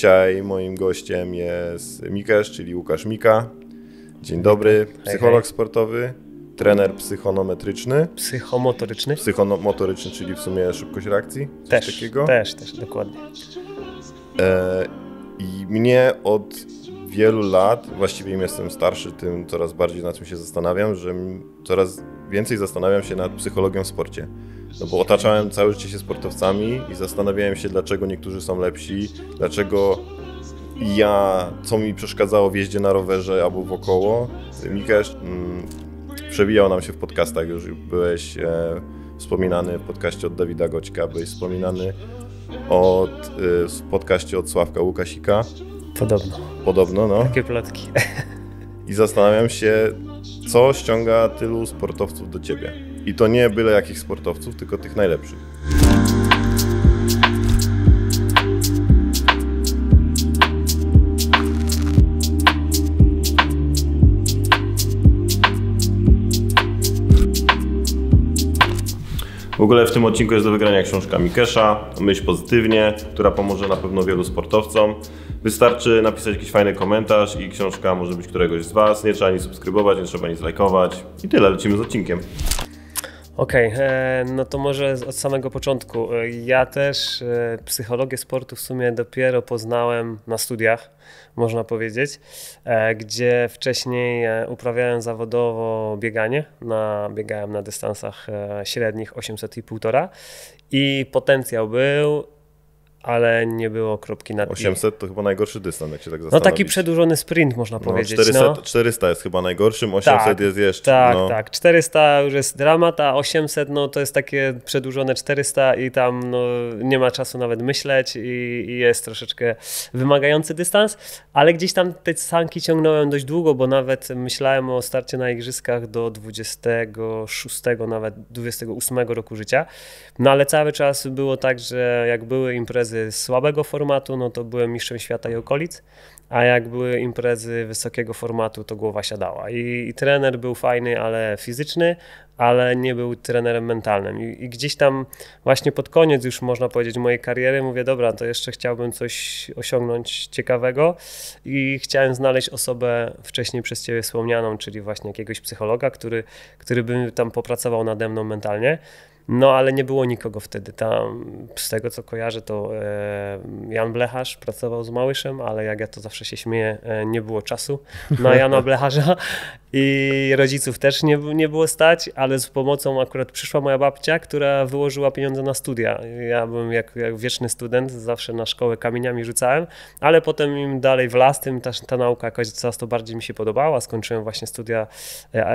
Dzisiaj moim gościem jest Mikesz, czyli Łukasz Mika. Dzień dobry, psycholog hej, hej. sportowy, trener psychonometryczny. Psychomotoryczny. Psychomotoryczny, czyli w sumie szybkość reakcji. też, takiego. też, też, dokładnie. E, I mnie od wielu lat, właściwie im jestem starszy, tym coraz bardziej na tym się zastanawiam, że coraz więcej zastanawiam się nad psychologią w sporcie no bo otaczałem całe życie się sportowcami i zastanawiałem się, dlaczego niektórzy są lepsi, dlaczego ja, co mi przeszkadzało w jeździe na rowerze albo wokoło. Mikasz, mm, przewijał nam się w podcastach, już byłeś e, wspominany w podcaście od Dawida Goćka, byłeś wspominany od, e, w podcaście od Sławka Łukasika. Podobno. Podobno, no. Takie plotki. I zastanawiam się, co ściąga tylu sportowców do ciebie. I to nie byle jakich sportowców, tylko tych najlepszych. W ogóle w tym odcinku jest do wygrania książka Mikesza, Myśl Pozytywnie, która pomoże na pewno wielu sportowcom. Wystarczy napisać jakiś fajny komentarz i książka może być któregoś z Was. Nie trzeba ani subskrybować, nie trzeba ani zlajkować. I tyle, lecimy z odcinkiem. Okej, okay, e, no to może od samego początku. E, ja też e, psychologię sportu w sumie dopiero poznałem na studiach, można powiedzieć, gdzie wcześniej uprawiałem zawodowo bieganie. Na, biegałem na dystansach średnich 800 i półtora, i potencjał był, ale nie było kropki nad 800 to chyba najgorszy dystans, jak się tak zastanowisz. No taki przedłużony sprint można no, powiedzieć. No, 400, no. 400 jest chyba najgorszym, 800 tak, jest jeszcze. Tak, no. tak. 400 już jest dramat, a 800 no, to jest takie przedłużone 400 i tam no, nie ma czasu nawet myśleć i, i jest troszeczkę wymagający dystans, ale gdzieś tam te sanki ciągnąłem dość długo, bo nawet myślałem o starcie na igrzyskach do 26, nawet 28 roku życia, no ale cały czas było tak, że jak były imprezy imprezy słabego formatu, no to byłem mistrzem świata i okolic, a jak były imprezy wysokiego formatu, to głowa siadała. I, i trener był fajny, ale fizyczny, ale nie był trenerem mentalnym. I, I, gdzieś tam właśnie pod koniec już można powiedzieć mojej kariery mówię, dobra, to jeszcze chciałbym coś osiągnąć ciekawego i chciałem znaleźć osobę wcześniej przez ciebie wspomnianą, czyli właśnie jakiegoś psychologa, który, który by tam popracował nade mną mentalnie. No ale nie było nikogo wtedy. Tam, z tego co kojarzę, to e, Jan Blecharz pracował z Małyszem, ale jak ja to zawsze się śmieję, e, nie było czasu na Jana Blecharza. I rodziców też nie, nie było stać, ale z pomocą akurat przyszła moja babcia, która wyłożyła pieniądze na studia. Ja byłem jak, jak wieczny student, zawsze na szkołę kamieniami rzucałem, ale potem im dalej w las, tym ta, ta nauka jakoś coraz to bardziej mi się podobała. Skończyłem właśnie studia e,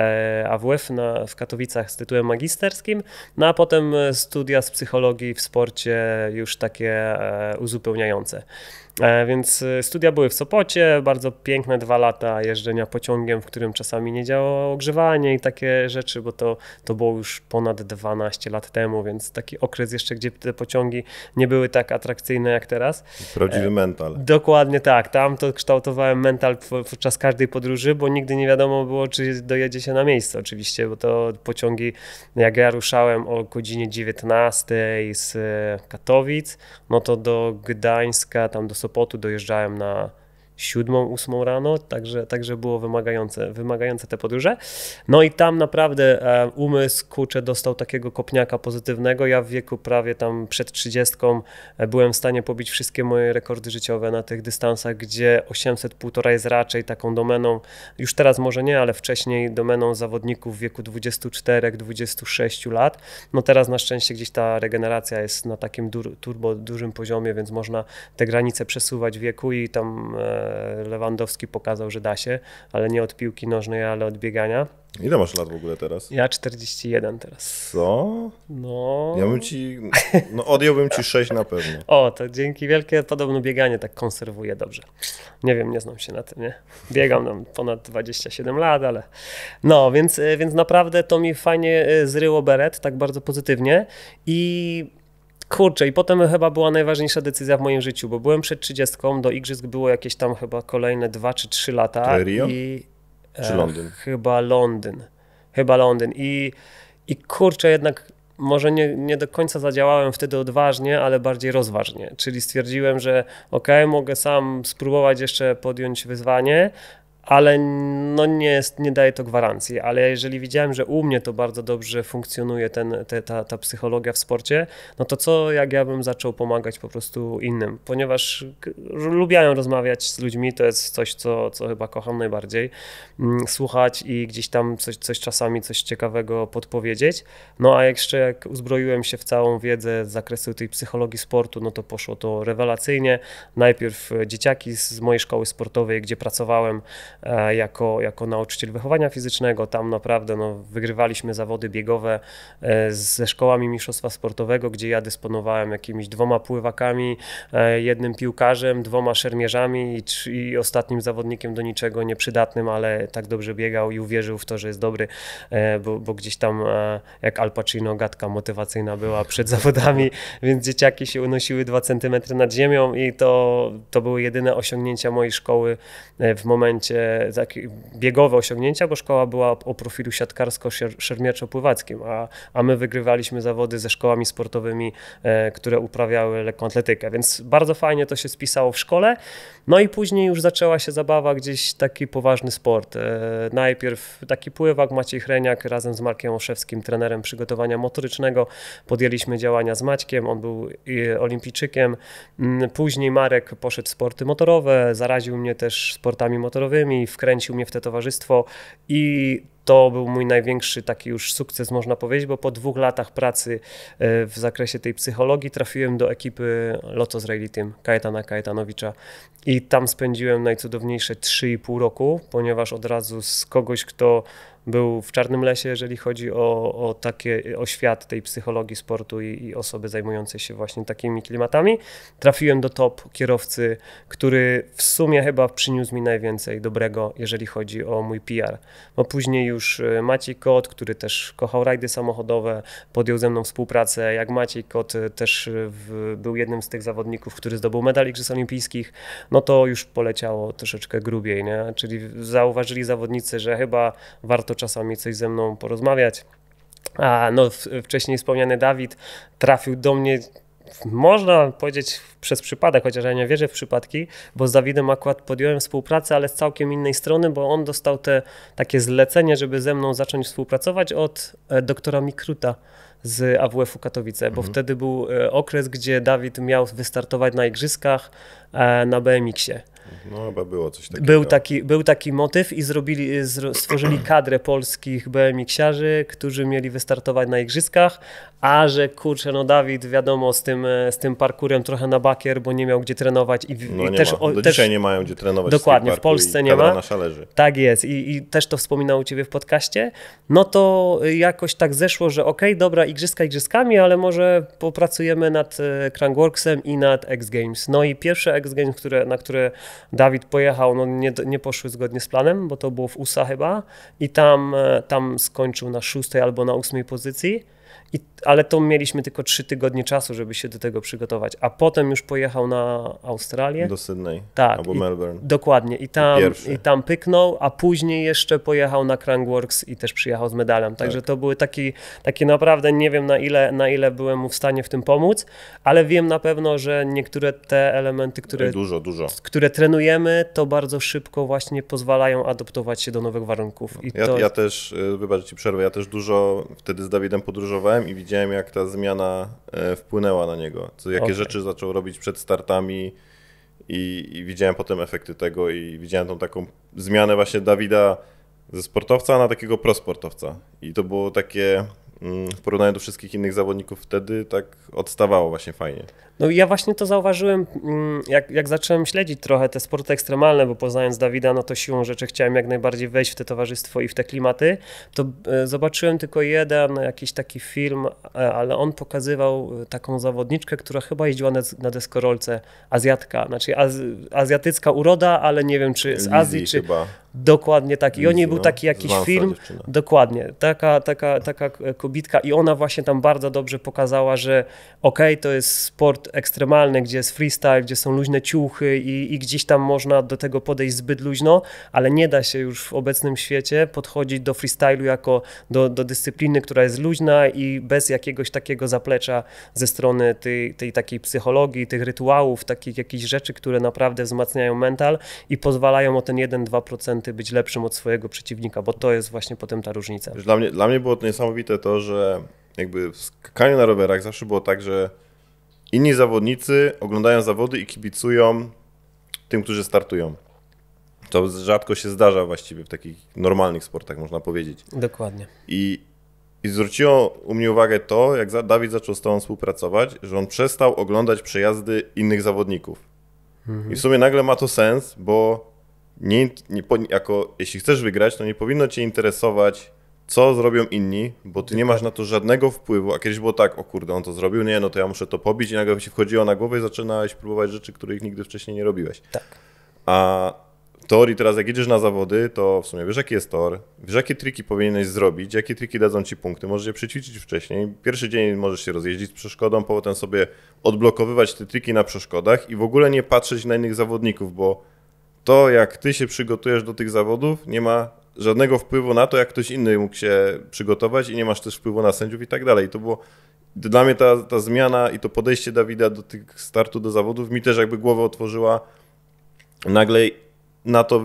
e, AWF na, w Katowicach z tytułem magisterskim, no a potem studia z psychologii w sporcie już takie e, uzupełniające. E, więc e, studia były w Sopocie, bardzo piękne dwa lata jeżdżenia pociągiem, w którym czasami nie działało ogrzewanie i takie rzeczy, bo to, to było już ponad 12 lat temu, więc taki okres jeszcze, gdzie te pociągi nie były tak atrakcyjne jak teraz. Prawdziwy e, mental. Dokładnie tak, tam to kształtowałem mental podczas każdej podróży, bo nigdy nie wiadomo było, czy dojedzie się na miejsce oczywiście, bo to pociągi, jak ja ruszałem o godzinie 19 z Katowic, no to do Gdańska, tam do Sopocie, Sopotu dojeżdżałem na siódmą, ósmą rano, także, także było wymagające, wymagające te podróże. No i tam naprawdę e, umysł, kurczę, dostał takiego kopniaka pozytywnego. Ja w wieku prawie tam przed trzydziestką e, byłem w stanie pobić wszystkie moje rekordy życiowe na tych dystansach, gdzie 800 półtora jest raczej taką domeną, już teraz może nie, ale wcześniej domeną zawodników w wieku 24-26 lat. No teraz na szczęście gdzieś ta regeneracja jest na takim dur, turbo dużym poziomie, więc można te granice przesuwać w wieku i tam e, Lewandowski pokazał, że da się, ale nie od piłki nożnej, ale od biegania. Ile masz lat w ogóle teraz? Ja 41 teraz. Co? No. Ja bym ci. No, odjąłbym ci 6 na pewno. O, to dzięki wielkie. Podobno bieganie tak konserwuje dobrze. Nie wiem, nie znam się na tym, nie? Biegam tam ponad 27 lat, ale. No, więc, więc naprawdę to mi fajnie y, zryło beret, tak bardzo pozytywnie. I Kurczę, i potem chyba była najważniejsza decyzja w moim życiu, bo byłem przed 30, do igrzysk było jakieś tam chyba kolejne 2 czy 3 lata. Rio? I, e, czy Londyn? chyba Londyn. Chyba Londyn. I, i kurczę, jednak może nie, nie do końca zadziałałem wtedy odważnie, ale bardziej rozważnie. Czyli stwierdziłem, że ok, mogę sam spróbować jeszcze podjąć wyzwanie, ale no nie, jest, nie daje to gwarancji. Ale jeżeli widziałem, że u mnie to bardzo dobrze funkcjonuje ten, te, ta, ta psychologia w sporcie, no to co jak ja bym zaczął pomagać po prostu innym? Ponieważ lubiałem rozmawiać z ludźmi, to jest coś, co, co chyba kocham najbardziej. Mm, słuchać i gdzieś tam coś, coś czasami, coś ciekawego podpowiedzieć. No a jeszcze jak uzbroiłem się w całą wiedzę z zakresu tej psychologii sportu, no to poszło to rewelacyjnie. Najpierw e, dzieciaki z mojej szkoły sportowej, gdzie pracowałem, E, jako, jako nauczyciel wychowania fizycznego. Tam naprawdę no, wygrywaliśmy zawody biegowe e, ze szkołami mistrzostwa sportowego, gdzie ja dysponowałem jakimiś dwoma pływakami, e, jednym piłkarzem, dwoma szermierzami i, i ostatnim zawodnikiem do niczego nieprzydatnym, ale tak dobrze biegał i uwierzył w to, że jest dobry, bo, bo gdzieś tam jak Al Pacino gadka motywacyjna była przed zawodami, więc dzieciaki się unosiły dwa centymetry nad ziemią i to, to były jedyne osiągnięcia mojej szkoły w momencie takie biegowe osiągnięcia, bo szkoła była o profilu siatkarsko-szermiaczo-pływackim, a, a my wygrywaliśmy zawody ze szkołami sportowymi, e, które uprawiały lekkoatletykę, więc bardzo fajnie to się spisało w szkole. No i później już zaczęła się zabawa gdzieś taki poważny sport. E, najpierw taki pływak Maciej Hreniak razem z Markiem Oszewskim, trenerem przygotowania motorycznego, podjęliśmy działania z Maćkiem, on był e, olimpijczykiem. Mm, później Marek poszedł w sporty motorowe, zaraził mnie też sportami motorowymi, wkręcił mnie w to towarzystwo i to był mój największy taki już sukces, można powiedzieć, bo po dwóch latach pracy e, w zakresie tej psychologii trafiłem do ekipy Lotto Israeli Team Kajetana Kajetanowicza i tam spędziłem najcudowniejsze 3,5 roku, ponieważ od razu z kogoś, kto był w Czarnym Lesie, jeżeli chodzi o, o, takie, o świat tej psychologii sportu i, i osoby zajmujące się właśnie takimi klimatami. Trafiłem do top kierowcy, który w sumie chyba przyniósł mi najwięcej dobrego, jeżeli chodzi o mój PR. No później już e, Maciej Kot, który też kochał rajdy samochodowe, podjął ze mną współpracę. Jak Maciej Kot e, też e, w, był jednym z tych zawodników, który zdobył medal Igrzysk Olimpijskich, no to już poleciało troszeczkę grubiej, nie? Czyli zauważyli zawodnicy, że chyba warto czasami coś ze mną porozmawiać. A no, wcześniej wspomniany Dawid trafił do mnie można powiedzieć przez przypadek, chociaż ja nie wierzę w przypadki, bo z Dawidem akurat podjąłem współpracę, ale z całkiem innej strony, bo on dostał te takie zlecenie, żeby ze mną zacząć współpracować od e, doktora Mikruta z AWF-u Katowice, bo mhm. wtedy był e, okres, gdzie Dawid miał wystartować na igrzyskach e, na BMX-ie. No chyba było coś takiego. Był taki, był taki motyw i zrobili, stworzyli kadrę polskich BMX-iarzy, którzy mieli wystartować na igrzyskach, a że kurczę, no Dawid wiadomo z tym, e, z tym parkurem trochę na bakier, bo nie miał gdzie trenować. I, no i też, ma. Do też, dzisiaj nie mają gdzie trenować. Dokładnie, w Polsce nie ma. Nasza leży. Tak jest I, i też to wspominał u Ciebie w podcaście. No to jakoś tak zeszło, że okej, okay, dobra, igrzyska igrzyskami, ale może popracujemy nad krangworksem e, i nad X Games. No i pierwsze X Games, które, na które Dawid pojechał, no nie, nie poszły zgodnie z planem, bo to było w USA chyba i tam, e, tam skończył na szóstej albo na ósmej pozycji i ale to mieliśmy tylko trzy tygodnie czasu, żeby się do tego przygotować. A potem już pojechał na Australię. Do Sydney. Tak. Albo Melbourne. dokładnie. I tam, I tam pyknął, a później jeszcze pojechał na Crankworks i też przyjechał z medalem. Tak. Także tak. to były taki, takie naprawdę nie wiem na ile, na ile byłem mu w stanie w tym pomóc, ale wiem na pewno, że niektóre te elementy, które, dużo, dużo. które trenujemy, to bardzo szybko właśnie pozwalają adoptować się do nowych warunków. I ja, to... ja też, y, wybaczcie ci przerwę, ja też dużo wtedy z Dawidem podróżowałem i widziałem widziałem, jak ta zmiana e, wpłynęła na niego. Co, jakie okay. rzeczy zaczął robić przed startami i, i, widziałem potem efekty tego i widziałem tą taką zmianę właśnie Dawida ze sportowca na takiego prosportowca. I to było takie Mm, w porównaniu do wszystkich innych zawodników wtedy tak odstawało właśnie fajnie. No ja właśnie to zauważyłem, mm, jak, jak zacząłem śledzić trochę te sporty ekstremalne, bo poznając Dawida, no to siłą rzeczy chciałem jak najbardziej wejść w te towarzystwo i w te klimaty, to e, zobaczyłem tylko jeden jakiś taki film, e, ale on pokazywał e, taką zawodniczkę, która chyba jeździła na, na deskorolce, Azjatka, znaczy az, azjatycka uroda, ale nie wiem czy z Azji, czy... Chyba. Dokładnie tak. I oni był no. taki jakiś film. Dziewczyna. Dokładnie. Taka, taka, taka kobitka i ona właśnie tam bardzo dobrze pokazała, że okej, okay, to jest sport ekstremalny, gdzie jest freestyle, gdzie są luźne ciuchy i, i gdzieś tam można do tego podejść zbyt luźno, ale nie da się już w obecnym świecie podchodzić do freestylu jako do, do dyscypliny, która jest luźna i bez jakiegoś takiego zaplecza ze strony tej, tej takiej psychologii, tych rytuałów, takich jakichś rzeczy, które naprawdę wzmacniają mental i pozwalają o ten 1-2% być lepszym od swojego przeciwnika, bo to jest właśnie potem ta różnica. Dla mnie, dla mnie było to niesamowite to, że jakby w skakaniu na rowerach zawsze było tak, że inni zawodnicy oglądają zawody i kibicują tym, którzy startują. To rzadko się zdarza właściwie w takich normalnych sportach, można powiedzieć. Dokładnie. I, i zwróciło u mnie uwagę to, jak Dawid zaczął z tobą współpracować, że on przestał oglądać przejazdy innych zawodników. Mhm. I w sumie nagle ma to sens, bo nie, nie, jako, jeśli chcesz wygrać, to nie powinno cię interesować, co zrobią inni, bo ty nie masz na to żadnego wpływu. A kiedyś było tak, o kurde, on to zrobił, nie, no to ja muszę to pobić i nagle ci wchodziło na głowę i zaczynałeś próbować rzeczy, których nigdy wcześniej nie robiłeś. Tak. A w teorii teraz, jak jedziesz na zawody, to w sumie wiesz, jaki jest tor, wiesz, jakie triki powinieneś zrobić, jakie triki dadzą ci punkty, możesz je przećwiczyć wcześniej. Pierwszy dzień możesz się rozjeździć z przeszkodą, potem sobie odblokowywać te triki na przeszkodach i w ogóle nie patrzeć na innych zawodników, bo to, jak ty się przygotujesz do tych zawodów, nie ma żadnego wpływu na to, jak ktoś inny mógł się przygotować i nie masz też wpływu na sędziów i tak dalej. To było dla mnie ta, ta zmiana i to podejście Dawida do tych startu do zawodów mi też jakby głowę otworzyła nagle na to,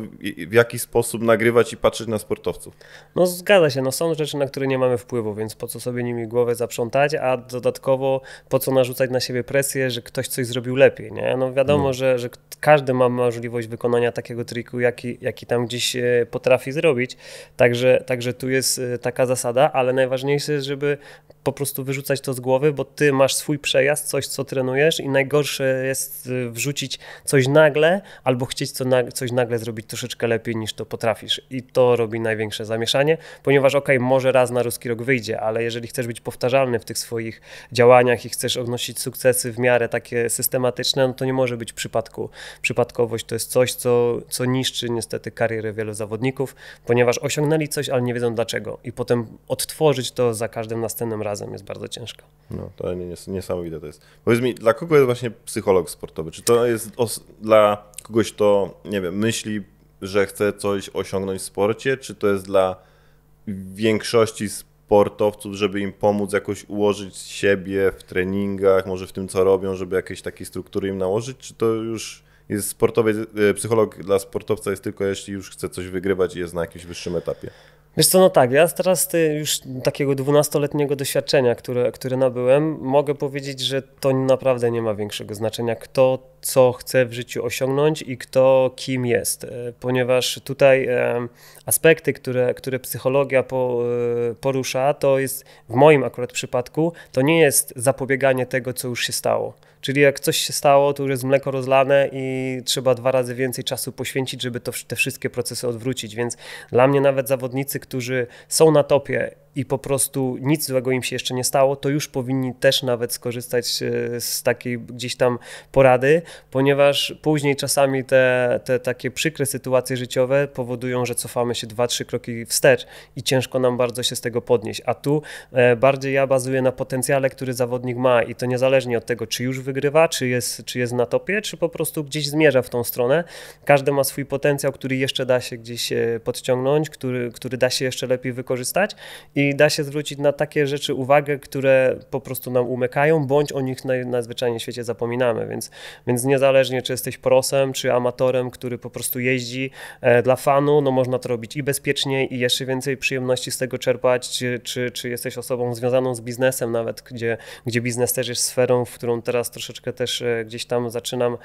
w jaki sposób nagrywać i patrzeć na sportowców. No zgadza się, no są rzeczy, na które nie mamy wpływu, więc po co sobie nimi głowę zaprzątać, a dodatkowo po co narzucać na siebie presję, że ktoś coś zrobił lepiej, nie? No wiadomo, no. Że, że każdy ma możliwość wykonania takiego triku, jaki, jaki tam gdzieś e, potrafi zrobić, także, także tu jest e, taka zasada, ale najważniejsze jest, żeby po prostu wyrzucać to z głowy, bo ty masz swój przejazd, coś, co trenujesz i najgorsze jest e, wrzucić coś nagle albo chcieć coś nagle nagle zrobić troszeczkę lepiej niż to potrafisz. I to robi największe zamieszanie, ponieważ okej, okay, może raz na ruski rok wyjdzie, ale jeżeli chcesz być powtarzalny w tych swoich działaniach i chcesz odnosić sukcesy w miarę takie systematyczne, no to nie może być przypadku. Przypadkowość to jest coś, co, co niszczy niestety karierę wielu zawodników, ponieważ osiągnęli coś, ale nie wiedzą dlaczego. I potem odtworzyć to za każdym następnym razem jest bardzo ciężko. No, to niesamowite to jest. Powiedz mi, dla kogo jest właśnie psycholog sportowy? Czy to jest dla kogoś, kto, nie wiem, myśli myśli, że chce coś osiągnąć w sporcie, czy to jest dla większości sportowców, żeby im pomóc jakoś ułożyć siebie w treningach, może w tym co robią, żeby jakieś takie struktury im nałożyć, czy to już jest sportowy, psycholog dla sportowca jest tylko jeśli już chce coś wygrywać i jest na jakimś wyższym etapie. Wiesz co, no tak, ja teraz już takiego 12-letniego doświadczenia, które, które nabyłem, mogę powiedzieć, że to naprawdę nie ma większego znaczenia, kto co chce w życiu osiągnąć i kto kim jest, e, ponieważ tutaj e, aspekty, które, które psychologia e, porusza, to jest w moim akurat przypadku, to nie jest zapobieganie tego, co już się stało. Czyli jak coś się stało, to już jest mleko rozlane i trzeba dwa razy więcej czasu poświęcić, żeby to, te wszystkie procesy odwrócić. Więc dla mnie nawet zawodnicy, którzy są na topie i po prostu nic złego im się jeszcze nie stało, to już powinni też nawet skorzystać e, z takiej gdzieś tam porady, ponieważ później czasami te, te takie przykre sytuacje życiowe powodują, że cofamy się dwa, trzy kroki wstecz i ciężko nam bardzo się z tego podnieść. A tu e, bardziej ja bazuję na potencjale, który zawodnik ma i to niezależnie od tego, czy już wygrywa, czy jest, czy jest na topie, czy po prostu gdzieś zmierza w tą stronę. Każdy ma swój potencjał, który jeszcze da się gdzieś e, podciągnąć, który, który da się jeszcze lepiej wykorzystać i da się zwrócić na takie rzeczy uwagę, które po prostu nam umykają, bądź o nich na, na zwyczajnie świecie zapominamy, więc, więc niezależnie czy jesteś prosem, czy amatorem, który po prostu jeździ e, dla fanu, no można to robić i bezpieczniej i jeszcze więcej przyjemności z tego czerpać, czy, czy, czy jesteś osobą związaną z biznesem nawet, gdzie, gdzie biznes też jest sferą, w którą teraz troszeczkę też e, gdzieś tam zaczynam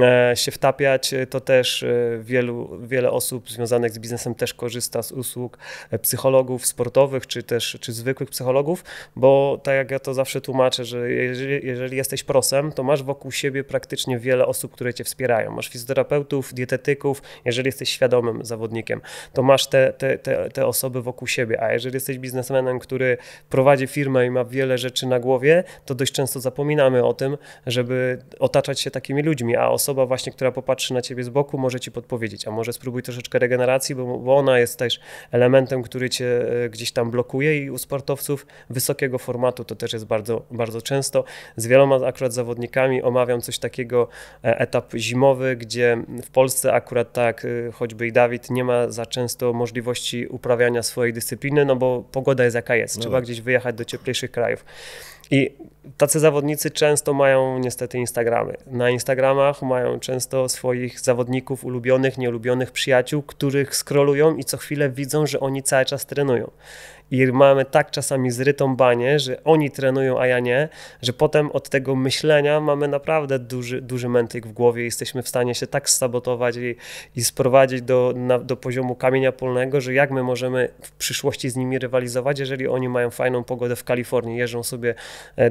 e, się wtapiać, e, to też e, wielu, wiele osób związanych z biznesem też korzysta z usług e, psychologów sportowych, czy też czy zwykłych psychologów, bo tak jak ja to zawsze tłumaczę, że jeżeli, jeżeli jesteś prosem, to masz wokół siebie praktycznie wiele osób, które cię wspierają. Masz fizjoterapeutów, dietetyków, jeżeli jesteś świadomym zawodnikiem, to masz te, te, te, te osoby wokół siebie, a jeżeli jesteś biznesmenem, który prowadzi firmę i ma wiele rzeczy na głowie, to dość często zapominamy o tym, żeby otaczać się takimi ludźmi, a osoba właśnie, która popatrzy na ciebie z boku, może ci podpowiedzieć, a może spróbuj troszeczkę regeneracji, bo, bo ona jest też elementem, który cię e, gdzieś tam blokuje blokuje i u sportowców wysokiego formatu to też jest bardzo, bardzo często. Z wieloma akurat zawodnikami omawiam coś takiego, e, etap zimowy, gdzie w Polsce akurat tak, y, choćby i Dawid, nie ma za często możliwości uprawiania swojej dyscypliny, no bo pogoda jest jaka jest, no trzeba no. gdzieś wyjechać do cieplejszych krajów. I tacy zawodnicy często mają niestety Instagramy. Na Instagramach mają często swoich zawodników ulubionych, nieulubionych przyjaciół, których skrolują i co chwilę widzą, że oni cały czas trenują i mamy tak czasami zrytą banię, że oni trenują, a ja nie, że potem od tego myślenia mamy naprawdę duży, duży mętlik w głowie i jesteśmy w stanie się tak sabotować i, i sprowadzić do, na, do poziomu kamienia polnego, że jak my możemy w przyszłości z nimi rywalizować, jeżeli oni mają fajną pogodę w Kalifornii, jeżdżą sobie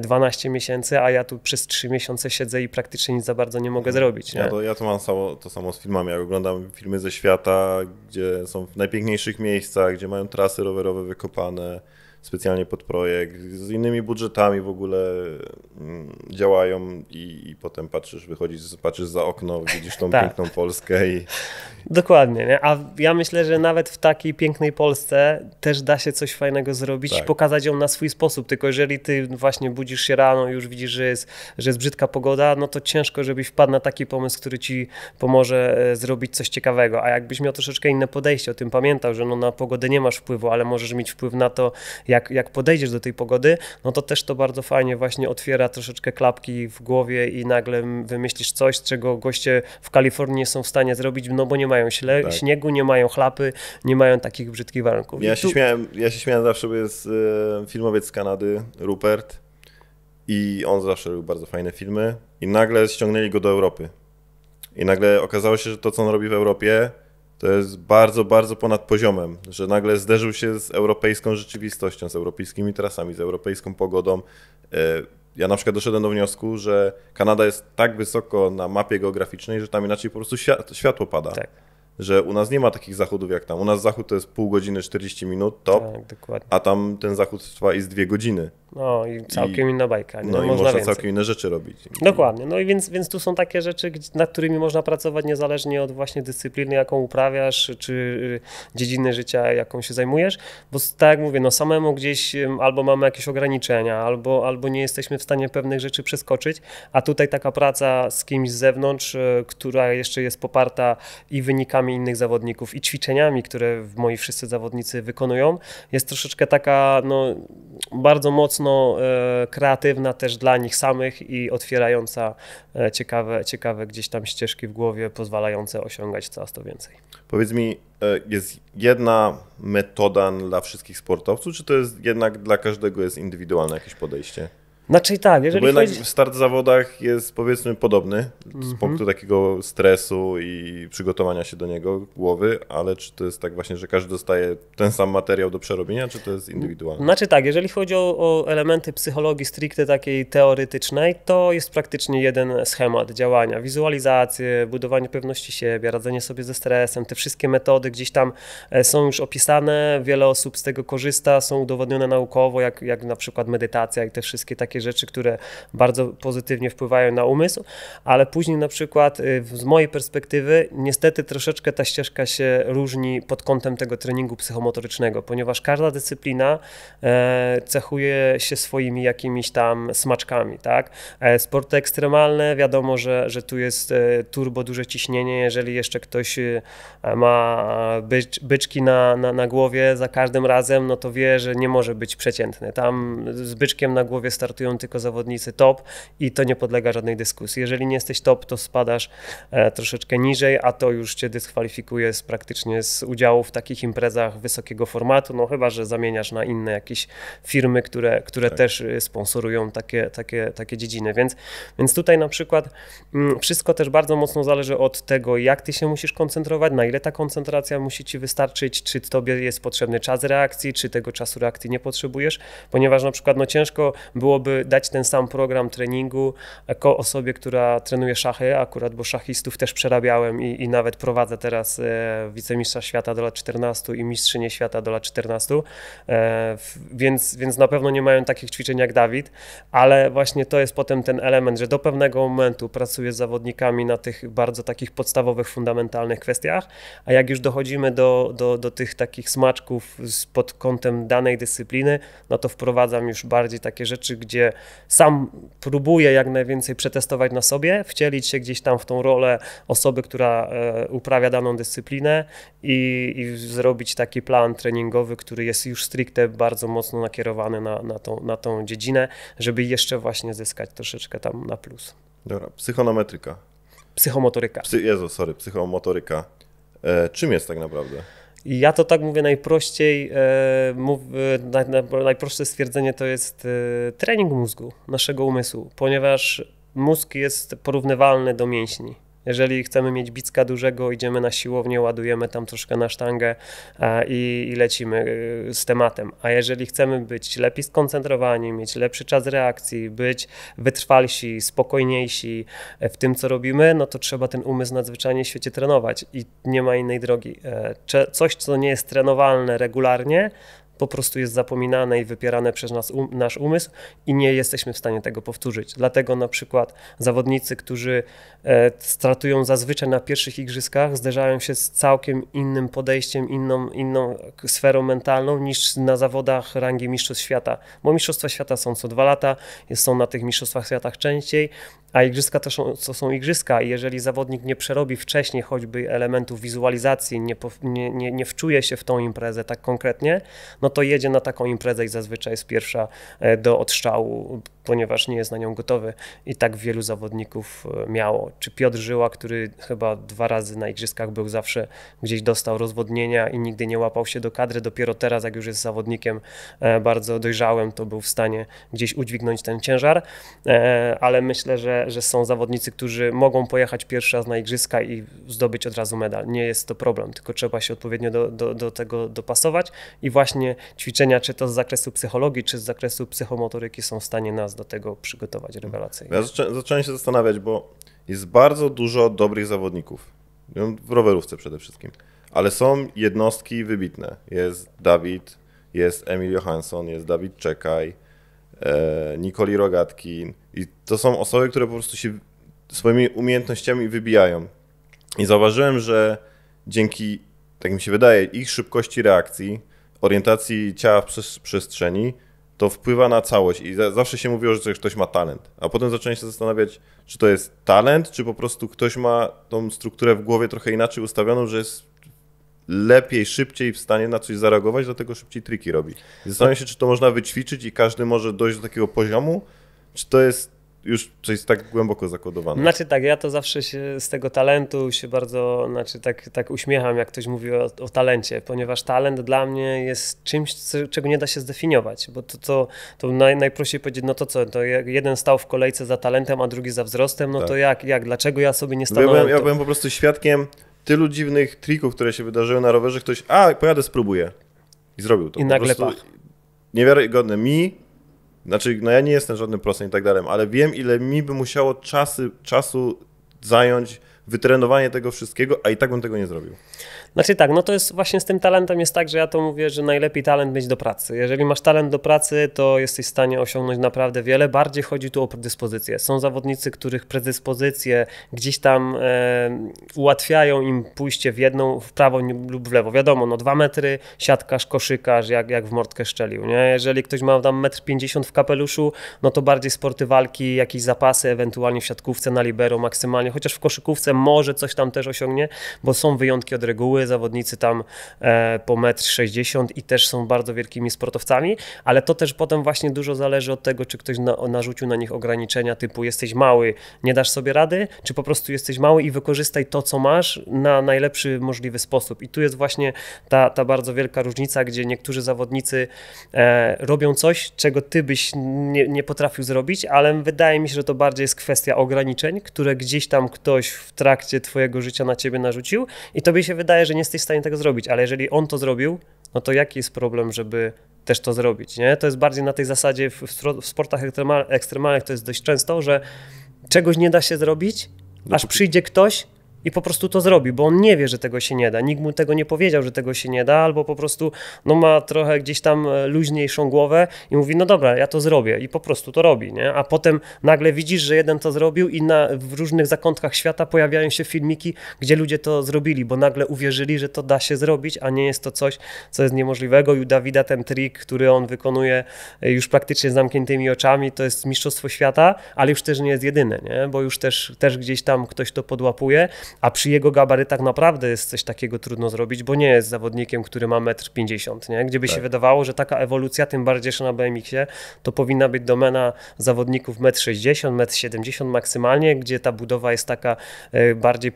12 e, miesięcy, a ja tu przez 3 miesiące siedzę i praktycznie nic za bardzo nie mogę mhm. zrobić. Nie? Ja, to, ja to mam samo, to samo z filmami. Ja oglądam filmy ze świata, gdzie są w najpiękniejszych miejscach, gdzie mają trasy rowerowe wykopane, van specjalnie pod projekt, z innymi budżetami w ogóle mm, działają i, i potem patrzysz, wychodzisz, patrzysz za okno, widzisz tą tak. piękną Polskę i... Dokładnie, nie? a ja myślę, że nawet w takiej pięknej Polsce też da się coś fajnego zrobić tak. i pokazać ją na swój sposób, tylko jeżeli ty właśnie budzisz się rano i już widzisz, że jest, że jest brzydka pogoda, no to ciężko, żebyś wpadł na taki pomysł, który ci pomoże e, zrobić coś ciekawego, a jakbyś miał troszeczkę inne podejście, o tym pamiętał, że no na pogodę nie masz wpływu, ale możesz mieć wpływ na to, jak jak, jak podejdziesz do tej pogody, no to też to bardzo fajnie właśnie otwiera troszeczkę klapki w głowie i nagle wymyślisz coś, czego goście w Kalifornii nie są w stanie zrobić, no bo nie mają śle- tak. śniegu, nie mają chlapy, nie mają takich brzydkich warunków. Ja, tu... się, śmiałem, ja się śmiałem zawsze, bo jest y, filmowiec z Kanady, Rupert, i on zawsze robił bardzo fajne filmy i nagle ściągnęli go do Europy. I nagle okazało się, że to, co on robi w Europie, to jest bardzo, bardzo ponad poziomem, że nagle zderzył się z europejską rzeczywistością, z europejskimi trasami, z europejską pogodą. E, ja na przykład doszedłem do wniosku, że Kanada jest tak wysoko na mapie geograficznej, że tam inaczej po prostu światło pada. Tak. Że u nas nie ma takich zachodów jak tam. U nas zachód to jest pół godziny, 40 minut, top, tak, a tam ten zachód trwa i z dwie godziny. No i całkiem I, inna bajka. Nie? No, no i można, więcej. całkiem inne rzeczy robić. Dokładnie. No i więc, więc tu są takie rzeczy, nad którymi można pracować niezależnie od właśnie dyscypliny, jaką uprawiasz, czy y, dziedziny życia, jaką się zajmujesz. Bo tak jak mówię, no samemu gdzieś albo mamy jakieś ograniczenia, albo, albo nie jesteśmy w stanie pewnych rzeczy przeskoczyć, a tutaj taka praca z kimś z zewnątrz, y, która jeszcze jest poparta i wynikami innych zawodników, i ćwiczeniami, które moi wszyscy zawodnicy wykonują, jest troszeczkę taka, no bardzo mocno e, kreatywna też dla nich samych i otwierająca e, ciekawe, ciekawe gdzieś tam ścieżki w głowie, pozwalające osiągać coraz to więcej. Powiedz mi, e, jest jedna metoda dla wszystkich sportowców, czy to jest jednak dla każdego jest indywidualne jakieś podejście? Znaczy tak, jeżeli Bo chodzi... start w zawodach jest powiedzmy podobny mm-hmm. z mhm. punktu takiego stresu i przygotowania się do niego głowy, ale czy to jest tak właśnie, że każdy dostaje ten sam materiał do przerobienia, czy to jest indywidualne? Znaczy tak, jeżeli chodzi o, o elementy psychologii stricte takiej teoretycznej, to jest praktycznie jeden schemat działania. Wizualizacje, budowanie pewności siebie, radzenie sobie ze stresem, te wszystkie metody gdzieś tam e, są już opisane, wiele osób z tego korzysta, są udowodnione naukowo, jak, jak na przykład medytacja i te wszystkie takie takie rzeczy, które bardzo pozytywnie wpływają na umysł, ale później na przykład y, z mojej perspektywy niestety troszeczkę ta ścieżka się różni pod kątem tego treningu psychomotorycznego, ponieważ każda dyscyplina e, cechuje się swoimi jakimiś tam smaczkami, tak? E, sporty ekstremalne, wiadomo, że, że tu jest e, turbo duże ciśnienie, jeżeli jeszcze ktoś y, ma bycz, byczki na, na, na głowie za każdym razem, no to wie, że nie może być przeciętny. Tam z byczkiem na głowie startuje startują tylko zawodnicy top i to nie podlega żadnej dyskusji. Jeżeli nie jesteś top, to spadasz e, troszeczkę niżej, a to już cię dyskwalifikuje z, praktycznie z udziału w takich imprezach wysokiego formatu, no chyba, że zamieniasz na inne jakieś firmy, które, które tak. też e, sponsorują takie, takie, takie dziedziny. Więc, więc tutaj na przykład mm, wszystko też bardzo mocno zależy od tego, jak ty się musisz koncentrować, na ile ta koncentracja musi ci wystarczyć, czy tobie jest potrzebny czas reakcji, czy tego czasu reakcji nie potrzebujesz, ponieważ na przykład no, ciężko byłoby dać ten sam program treningu jako osobie, która trenuje szachy akurat, bo szachistów też przerabiałem i, i nawet prowadzę teraz e, wicemistrza świata do lat 14 i mistrzynię świata do lat 14, e, więc, więc na pewno nie mają takich ćwiczeń jak Dawid, ale właśnie to jest potem ten element, że do pewnego momentu pracuję z zawodnikami na tych bardzo takich podstawowych, fundamentalnych kwestiach, a jak już dochodzimy do, do, do tych takich smaczków pod kątem danej dyscypliny, no to wprowadzam już bardziej takie rzeczy, gdzie sam próbuje jak najwięcej przetestować na sobie, wcielić się gdzieś tam w tą rolę osoby, która e, uprawia daną dyscyplinę i, i zrobić taki plan treningowy, który jest już stricte bardzo mocno nakierowany na, na, tą, na tą dziedzinę, żeby jeszcze właśnie zyskać troszeczkę tam na plus. Dobra, psychonometryka. Psychomotoryka. Psy, Jezu, sorry, psychomotoryka. E, czym jest tak naprawdę? I ja to tak mówię najprościej, e, mów, e, na, na, najprostsze stwierdzenie to jest e, trening mózgu, naszego umysłu, ponieważ mózg jest porównywalny do mięśni. Jeżeli chcemy mieć bicka dużego, idziemy na siłownię, ładujemy tam troszkę na sztangę e, i, i lecimy e, z tematem. A jeżeli chcemy być lepiej skoncentrowani, mieć lepszy czas reakcji, być wytrwalsi, spokojniejsi e, w tym, co robimy, no to trzeba ten umysł nadzwyczajnie w świecie trenować i nie ma innej drogi. Coś, co nie jest trenowalne regularnie, po prostu jest zapominane i wypierane przez nas, um, nasz umysł i nie jesteśmy w stanie tego powtórzyć. Dlatego na przykład zawodnicy, którzy e, stratują zazwyczaj na pierwszych igrzyskach, zderzają się z całkiem innym podejściem, inną, inną sferą mentalną niż na zawodach rangi Mistrzostw Świata. Bo Mistrzostwa Świata są co dwa lata, są na tych Mistrzostwach świata częściej, a igrzyska to są, to są igrzyska i jeżeli zawodnik nie przerobi wcześniej choćby elementów wizualizacji, nie, nie, nie, nie wczuje się w tą imprezę tak konkretnie, no to jedzie na taką imprezę i zazwyczaj jest pierwsza e, do odstrzału, ponieważ nie jest na nią gotowy. I tak wielu zawodników e, miało. Czy Piotr Żyła, który chyba dwa razy na igrzyskach był zawsze gdzieś dostał rozwodnienia i nigdy nie łapał się do kadry, dopiero teraz, jak już jest zawodnikiem e, bardzo dojrzałym, to był w stanie gdzieś udźwignąć ten ciężar. Ale myślę, że, że są zawodnicy, którzy mogą pojechać pierwszy raz na igrzyska i zdobyć od razu medal. Nie jest to problem, tylko trzeba się odpowiednio do, do, do tego dopasować i właśnie ćwiczenia, czy to z zakresu psychologii, czy z zakresu psychomotoryki są w stanie nas do tego przygotować rewelacyjnie. Ja zacząłem się zastanawiać, bo jest bardzo dużo dobrych zawodników. W rowerówce przede wszystkim. Ale są jednostki wybitne. Jest Dawid, jest Emil Johansson, jest Dawid Czekaj, e, Nikoli Rogatkin. I to są osoby, które po prostu się swoimi umiejętnościami wybijają. I zauważyłem, że dzięki, tak mi się wydaje, ich szybkości reakcji, orientacji ciała w przestrzeni, to wpływa na całość. I zawsze się mówiło, że ktoś ma talent. A potem zacząłem się zastanawiać, czy to jest talent, czy po prostu ktoś ma tą strukturę w głowie trochę inaczej ustawioną, że jest lepiej, szybciej w stanie na coś zareagować, dlatego szybciej triki robi. I zastanawiam tak. się, czy to można wyćwiczyć i każdy może dojść do takiego poziomu, czy to jest już coś tak głęboko zakodowane. Znaczy tak, ja to zawsze się z tego talentu się bardzo, znaczy tak, tak uśmiecham, jak ktoś mówi o, o talencie, ponieważ talent dla mnie jest czymś, co, czego nie da się zdefiniować, bo to, to, to naj, najprościej powiedzieć, no to co, to jeden stał w kolejce za talentem, a drugi za wzrostem, no tak. to jak, jak, dlaczego ja sobie nie no stanąłem? Ja byłem, ja byłem po prostu świadkiem tylu dziwnych trików, które się wydarzyły na rowerze, ktoś, a pojadę, spróbuję. I zrobił to. I po nagle prostu... Pach. Niewiarygodne. Mi znaczy, no ja nie jestem żadnym prosem i tak dalej, ale wiem, ile mi by musiało czasy, czasu zająć wytrenowanie tego wszystkiego, a i tak bym tego nie zrobił. Znaczy tak, no to jest właśnie z tym talentem jest tak, że ja to mówię, że najlepiej talent mieć do pracy. Jeżeli masz talent do pracy, to jesteś w stanie osiągnąć naprawdę wiele. Bardziej chodzi tu o predyspozycję. Są zawodnicy, których predyspozycje gdzieś tam e, ułatwiają im pójście w jedną, w prawo lub w lewo. Wiadomo, no dwa metry, siatkarz, koszykarz, jak, jak w mordkę szczelił, nie? Jeżeli ktoś ma tam metr pięćdziesiąt w kapeluszu, no to bardziej sporty walki, jakieś zapasy, ewentualnie w siatkówce na libero maksymalnie, chociaż w koszykówce może coś tam też osiągnie, bo są wyjątki od reguły, zawodnicy tam e, po 1,60 m i też są bardzo wielkimi sportowcami, ale to też potem właśnie dużo zależy od tego, czy ktoś na, narzucił na nich ograniczenia typu jesteś mały, nie dasz sobie rady, czy po prostu jesteś mały i wykorzystaj to, co masz na najlepszy możliwy sposób. I tu jest właśnie ta, ta bardzo wielka różnica, gdzie niektórzy zawodnicy e, robią coś, czego ty byś nie, nie potrafił zrobić, ale wydaje mi się, że to bardziej jest kwestia ograniczeń, które gdzieś tam ktoś w trakcie twojego życia na ciebie narzucił i tobie się wydaje, że że nie jesteś w stanie tego zrobić, ale jeżeli on to zrobił, no to jaki jest problem, żeby też to zrobić, nie? To jest bardziej na tej zasadzie w, w sportach ekstremalnych to jest dość często, że czegoś nie da się zrobić, no aż przyjdzie ktoś, i po prostu to zrobi, bo on nie wie, że tego się nie da. Nikt mu tego nie powiedział, że tego się nie da, albo po prostu no, ma trochę gdzieś tam e, luźniejszą głowę i mówi, no dobra, ja to zrobię i po prostu to robi, nie? A potem nagle widzisz, że jeden to zrobił i na, w różnych zakątkach świata pojawiają się filmiki, gdzie ludzie to zrobili, bo nagle uwierzyli, że to da się zrobić, a nie jest to coś, co jest niemożliwego i u Dawida ten trik, który on wykonuje e, już praktycznie z zamkniętymi oczami, to jest mistrzostwo świata, ale już też nie jest jedyne, nie? Bo już też, też gdzieś tam ktoś to podłapuje a przy jego gabarytach naprawdę jest coś takiego trudno zrobić, bo nie jest zawodnikiem, który ma 1,50 m, gdzie by tak. się wydawało, że taka ewolucja, tym bardziej, że na BMX-ie, to powinna być domena zawodników 1,60 m, 1,70 m maksymalnie, gdzie ta budowa jest taka e, bardziej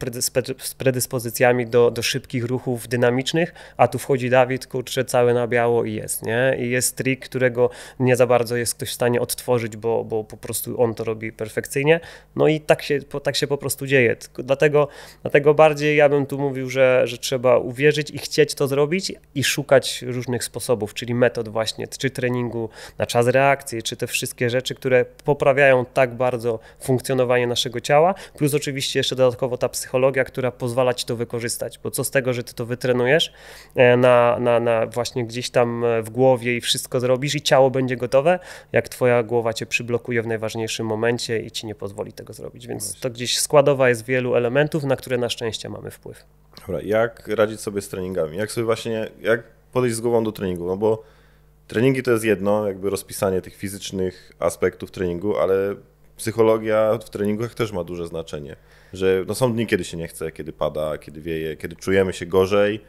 z predyspozycjami do, do szybkich ruchów dynamicznych, a tu wchodzi Dawid, kurczę, cały na biało i jest, nie? I jest trik, którego nie za bardzo jest ktoś w stanie odtworzyć, bo, bo po prostu on to robi perfekcyjnie, no i tak się, tak się po prostu dzieje. Tylko dlatego Dlatego bardziej ja bym tu mówił, że, że trzeba uwierzyć i chcieć to zrobić i szukać różnych sposobów, czyli metod właśnie, czy treningu na czas reakcji, czy te wszystkie rzeczy, które poprawiają tak bardzo funkcjonowanie naszego ciała, plus oczywiście jeszcze dodatkowo ta psychologia, która pozwala ci to wykorzystać, bo co z tego, że ty to wytrenujesz e, na, na, na właśnie gdzieś tam e, w głowie i wszystko zrobisz i ciało będzie gotowe, jak twoja głowa cię przyblokuje w najważniejszym momencie i ci nie pozwoli tego zrobić, więc to gdzieś składowa jest wielu elementów, na które na szczęście mamy wpływ. Dobra, jak radzić sobie z treningami? Jak sobie właśnie, jak podejść z głową do treningu? No bo treningi to jest jedno, jakby rozpisanie tych fizycznych aspektów treningu, ale psychologia w treningach też ma duże znaczenie. Że no są dni, kiedy się nie chce, kiedy pada, kiedy wieje, kiedy czujemy się gorzej,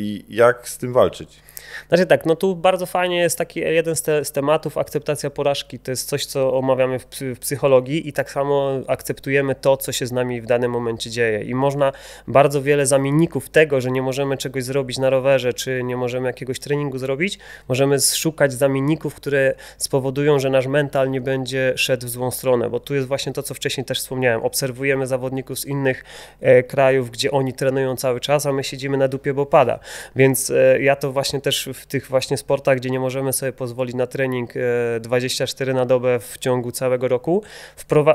i jak z tym walczyć? Znaczy tak, no tu bardzo fajnie jest taki jeden z, te, z tematów, akceptacja porażki. To jest coś, co omawiamy w, w, psychologii i tak samo akceptujemy to, co się z nami w danym momencie dzieje. I można bardzo wiele zamienników tego, że nie możemy czegoś zrobić na rowerze, czy nie możemy jakiegoś treningu zrobić, możemy szukać zamienników, które spowodują, że nasz mental nie będzie szedł w złą stronę, bo tu jest właśnie to, co wcześniej też wspomniałem. Obserwujemy zawodników z innych e, krajów, gdzie oni trenują cały czas, a my siedzimy na dupie, bo pada. Więc e, ja to właśnie też w tych właśnie sportach, gdzie nie możemy sobie pozwolić na trening 24 e, na dobę w ciągu całego roku,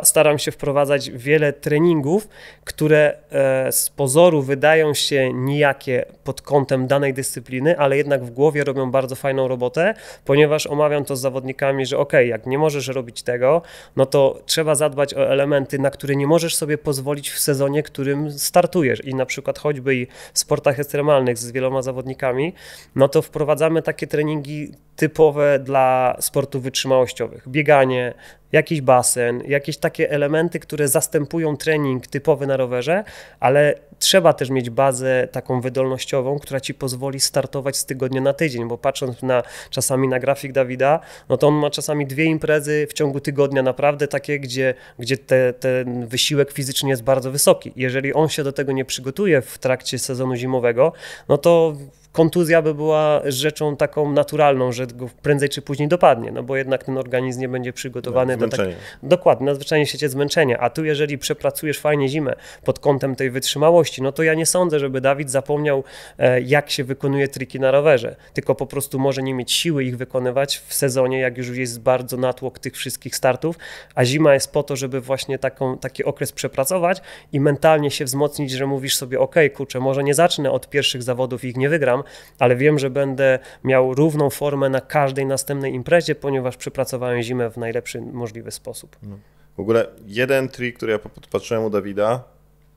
staram się wprowadzać wiele treningów, które e, z pozoru wydają się nijakie pod kątem danej dyscypliny, ale jednak w głowie robią bardzo fajną robotę, ponieważ omawiam to z zawodnikami, że ok, jak nie możesz robić tego, no to trzeba zadbać o elementy, na które nie możesz sobie pozwolić w sezonie, którym startujesz i na przykład choćby i w sportach ekstremalnych z wieloma zawodnikami, no to wprowadzamy takie treningi typowe dla sportów wytrzymałościowych. Bieganie, jakiś basen, jakieś takie elementy, które zastępują trening typowy na rowerze, ale trzeba też mieć bazę taką wydolnościową, która ci pozwoli startować z tygodnia na tydzień, bo patrząc na czasami na grafik Dawida, no to on ma czasami dwie imprezy w ciągu tygodnia naprawdę takie, gdzie, gdzie te, ten wysiłek fizyczny jest bardzo wysoki. Jeżeli on się do tego nie przygotuje w trakcie sezonu zimowego, no to kontuzja by była rzeczą taką naturalną, że go prędzej czy później dopadnie, no bo jednak ten organizm nie będzie przygotowany no, do takiego. Dokładnie, na zwyczajnie siecie zmęczenie, A tu, jeżeli przepracujesz fajnie zimę pod kątem tej wytrzymałości, no to ja nie sądzę, żeby Dawid zapomniał, e, jak się wykonuje triki na rowerze, tylko po prostu może nie mieć siły ich wykonywać w sezonie, jak już jest bardzo natłok tych wszystkich startów, a zima jest po to, żeby właśnie taką, taki okres przepracować i mentalnie się wzmocnić, że mówisz sobie, ok, kurczę, może nie zacznę od pierwszych zawodów i ich nie wygram, ale wiem, że będę miał równą formę na każdej następnej imprezie, ponieważ przepracowałem zimę w najlepszy możliwy sposób. No. W ogóle jeden trik, który ja podpatrzyłem u Dawida,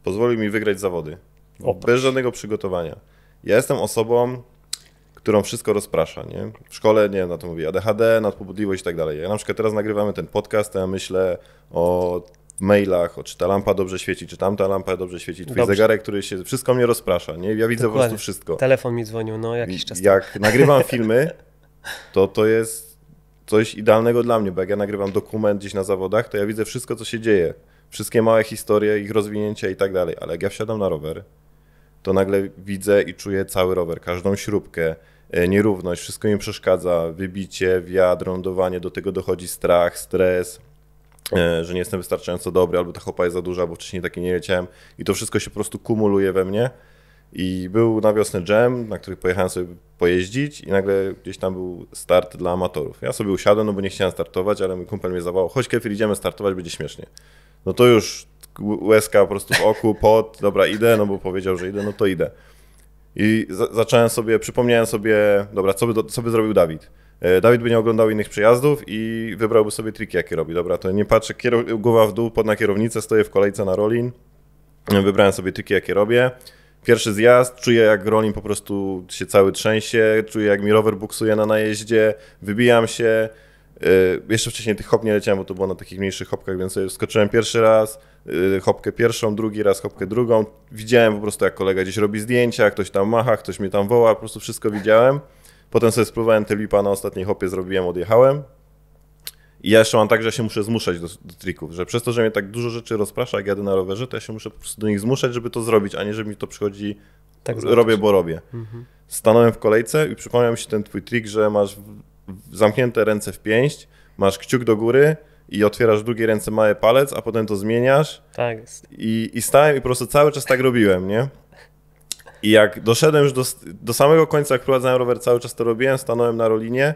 pozwolił mi wygrać zawody. Opatrz. Bez żadnego przygotowania. Ja jestem osobą, którą wszystko rozprasza, nie? W szkole, nie wiem, na to mówię ADHD, nadpobudliwość i tak dalej. Ja na przykład teraz nagrywamy ten podcast, a ja myślę o mailach, o czy ta lampa dobrze świeci, czy tamta lampa dobrze świeci, twój dobrze. zegarek, który się, wszystko mnie rozprasza, nie? Ja widzę Dokładnie. po prostu wszystko. Telefon mi dzwonił, no jakiś czas. Jak nagrywam filmy, to to jest coś idealnego dla mnie, bo jak ja nagrywam dokument gdzieś na zawodach, to ja widzę wszystko, co się dzieje. Wszystkie małe historie, ich rozwinięcia i tak dalej, ale jak ja wsiadam na rower, to nagle widzę i czuję cały rower, każdą śrubkę, e, nierówność, wszystko mi przeszkadza, wybicie, wiatr, lądowanie, do tego dochodzi strach, stres, E, że nie jestem wystarczająco dobry, albo ta chopa jest za duża, bo wcześniej takiej nie leciałem. I to wszystko się po prostu kumuluje we mnie. I był na wiosnę jam, na który pojechałem sobie pojeździć i nagle gdzieś tam był start dla amatorów. Ja sobie usiadłem, no bo nie chciałem startować, ale mój kumpel mnie zawołał, chodź Kefir, idziemy startować, będzie śmiesznie. No to już łezka po prostu w oku, pot, dobra idę, no bo powiedział, że idę, no to idę. I zacząłem sobie, przypomniałem sobie, dobra, co by, co by zrobił Dawid? E, Dawid by nie oglądał innych przejazdów i wybrałby sobie triki, jakie robi. Dobra, to nie patrzę, głowa w dół, pod na kierownicę, stoję w kolejce na rolin. Wybrałem sobie triki, jakie robię. Pierwszy zjazd, czuję jak rolin po prostu się cały trzęsie, czuję jak mi rower buksuje na najeździe, wybijam się. E, jeszcze wcześniej tych hop nie leciałem, bo to było na takich mniejszych hopkach, więc skoczyłem pierwszy raz, e, hopkę pierwszą, drugi raz hopkę drugą. Widziałem po prostu, jak kolega gdzieś robi zdjęcia, ktoś tam macha, ktoś mnie tam woła, po prostu wszystko widziałem. Potem sobie spróbowałem te lipa na ostatniej hopie, zrobiłem, odjechałem. I ja jeszcze mam tak, że się muszę zmuszać do, do, trików, że przez to, że mnie tak dużo rzeczy rozprasza, jak jadę na rowerze, to ja się muszę po prostu do nich zmuszać, żeby to zrobić, a nie, żeby mi to przychodzi tak robię, bo robię. Mhm. Stanąłem w kolejce i przypomniał mi się ten twój trik, że masz zamknięte ręce w pięść, masz kciuk do góry, i otwierasz drugie ręce małe palec, a potem to zmieniasz. Tak jest. I, I stałem i po prostu cały czas tak robiłem, nie? I jak doszedłem już do, do samego końca, jak prowadzałem rower, cały czas to robiłem, stanąłem na rolinie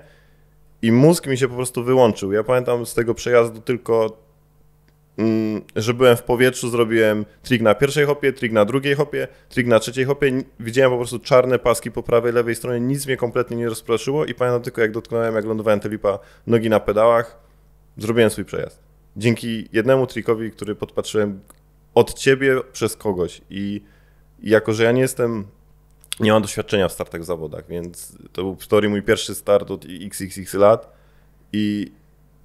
i mózg mi się po prostu wyłączył. Ja pamiętam z tego przejazdu tylko, mm, że byłem w powietrzu, zrobiłem trik na pierwszej hopie, trik na drugiej hopie, trik na trzeciej hopie. Widziałem po prostu czarne paski po prawej, lewej stronie, nic mnie kompletnie nie rozproszyło i pamiętam tylko jak dotknąłem, jak lądowałem telipa nogi na pedałach, zrobiłem swój przejazd. Dzięki jednemu trikowi, który podpatrzyłem od ciebie przez kogoś i jako, że ja nie jestem, nie mam doświadczenia w startach w zawodach, więc to był story mój pierwszy start od xxx lat i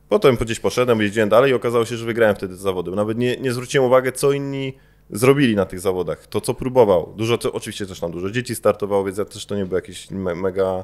potem gdzieś poszedłem, jeździłem dalej i okazało się, że wygrałem wtedy te zawody. Nawet nie, nie zwróciłem uwagi, co inni zrobili na tych zawodach, to co próbował. Dużo, to, oczywiście też tam dużo dzieci startowało, więc ja też to nie były jakieś me, mega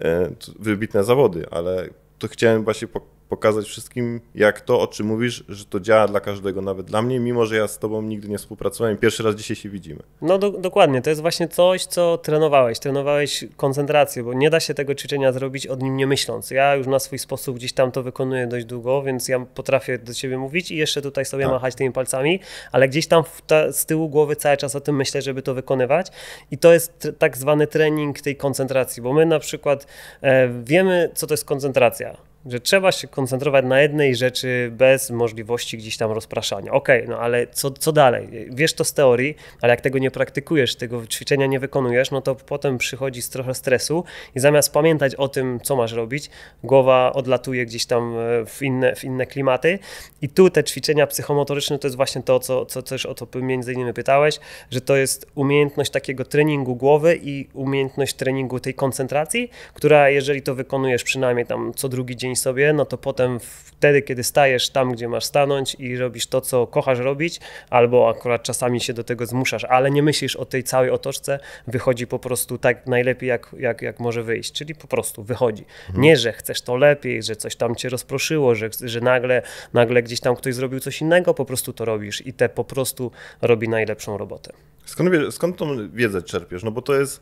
e, wybitne zawody, ale to chciałem właśnie pokazać wszystkim, jak to, o czym mówisz, że to działa dla każdego, nawet dla mnie, mimo że ja z tobą nigdy nie współpracowałem, pierwszy raz dzisiaj się widzimy. No do, dokładnie, to jest właśnie coś, co trenowałeś, trenowałeś koncentrację, bo nie da się tego ćwiczenia zrobić od nim nie myśląc. Ja już na swój sposób gdzieś tam to wykonuję dość długo, więc ja potrafię do ciebie mówić i jeszcze tutaj sobie tak. machać tymi palcami, ale gdzieś tam ta, z tyłu głowy cały czas o tym myślę, żeby to wykonywać i to jest tak zwany trening tej koncentracji, bo my na przykład e, wiemy, co to jest koncentracja że trzeba się koncentrować na jednej rzeczy bez możliwości gdzieś tam rozpraszania. Okej, okay, no ale co, co dalej? Wiesz to z teorii, ale jak tego nie praktykujesz, tego ćwiczenia nie wykonujesz, no to potem przychodzi trochę stresu i zamiast pamiętać o tym, co masz robić, głowa odlatuje gdzieś tam e, w inne, w inne klimaty. I tu te ćwiczenia psychomotoryczne to jest właśnie to, co, co też o to między innymi pytałeś, że to jest umiejętność takiego treningu głowy i umiejętność treningu tej koncentracji, która jeżeli to wykonujesz przynajmniej tam co drugi dzień sobie, no to potem wtedy, kiedy stajesz tam, gdzie masz stanąć i robisz to, co kochasz robić, albo akurat czasami się do tego zmuszasz, ale nie myślisz o tej całej otoczce, wychodzi po prostu tak najlepiej, jak, jak, jak może wyjść, czyli po prostu wychodzi. Mhm. Nie, że chcesz to lepiej, że coś tam cię rozproszyło, że, że nagle, nagle gdzieś tam ktoś zrobił coś innego, po prostu to robisz i te po prostu robi najlepszą robotę. Skąd, skąd tą wiedzę czerpiesz? No bo to jest,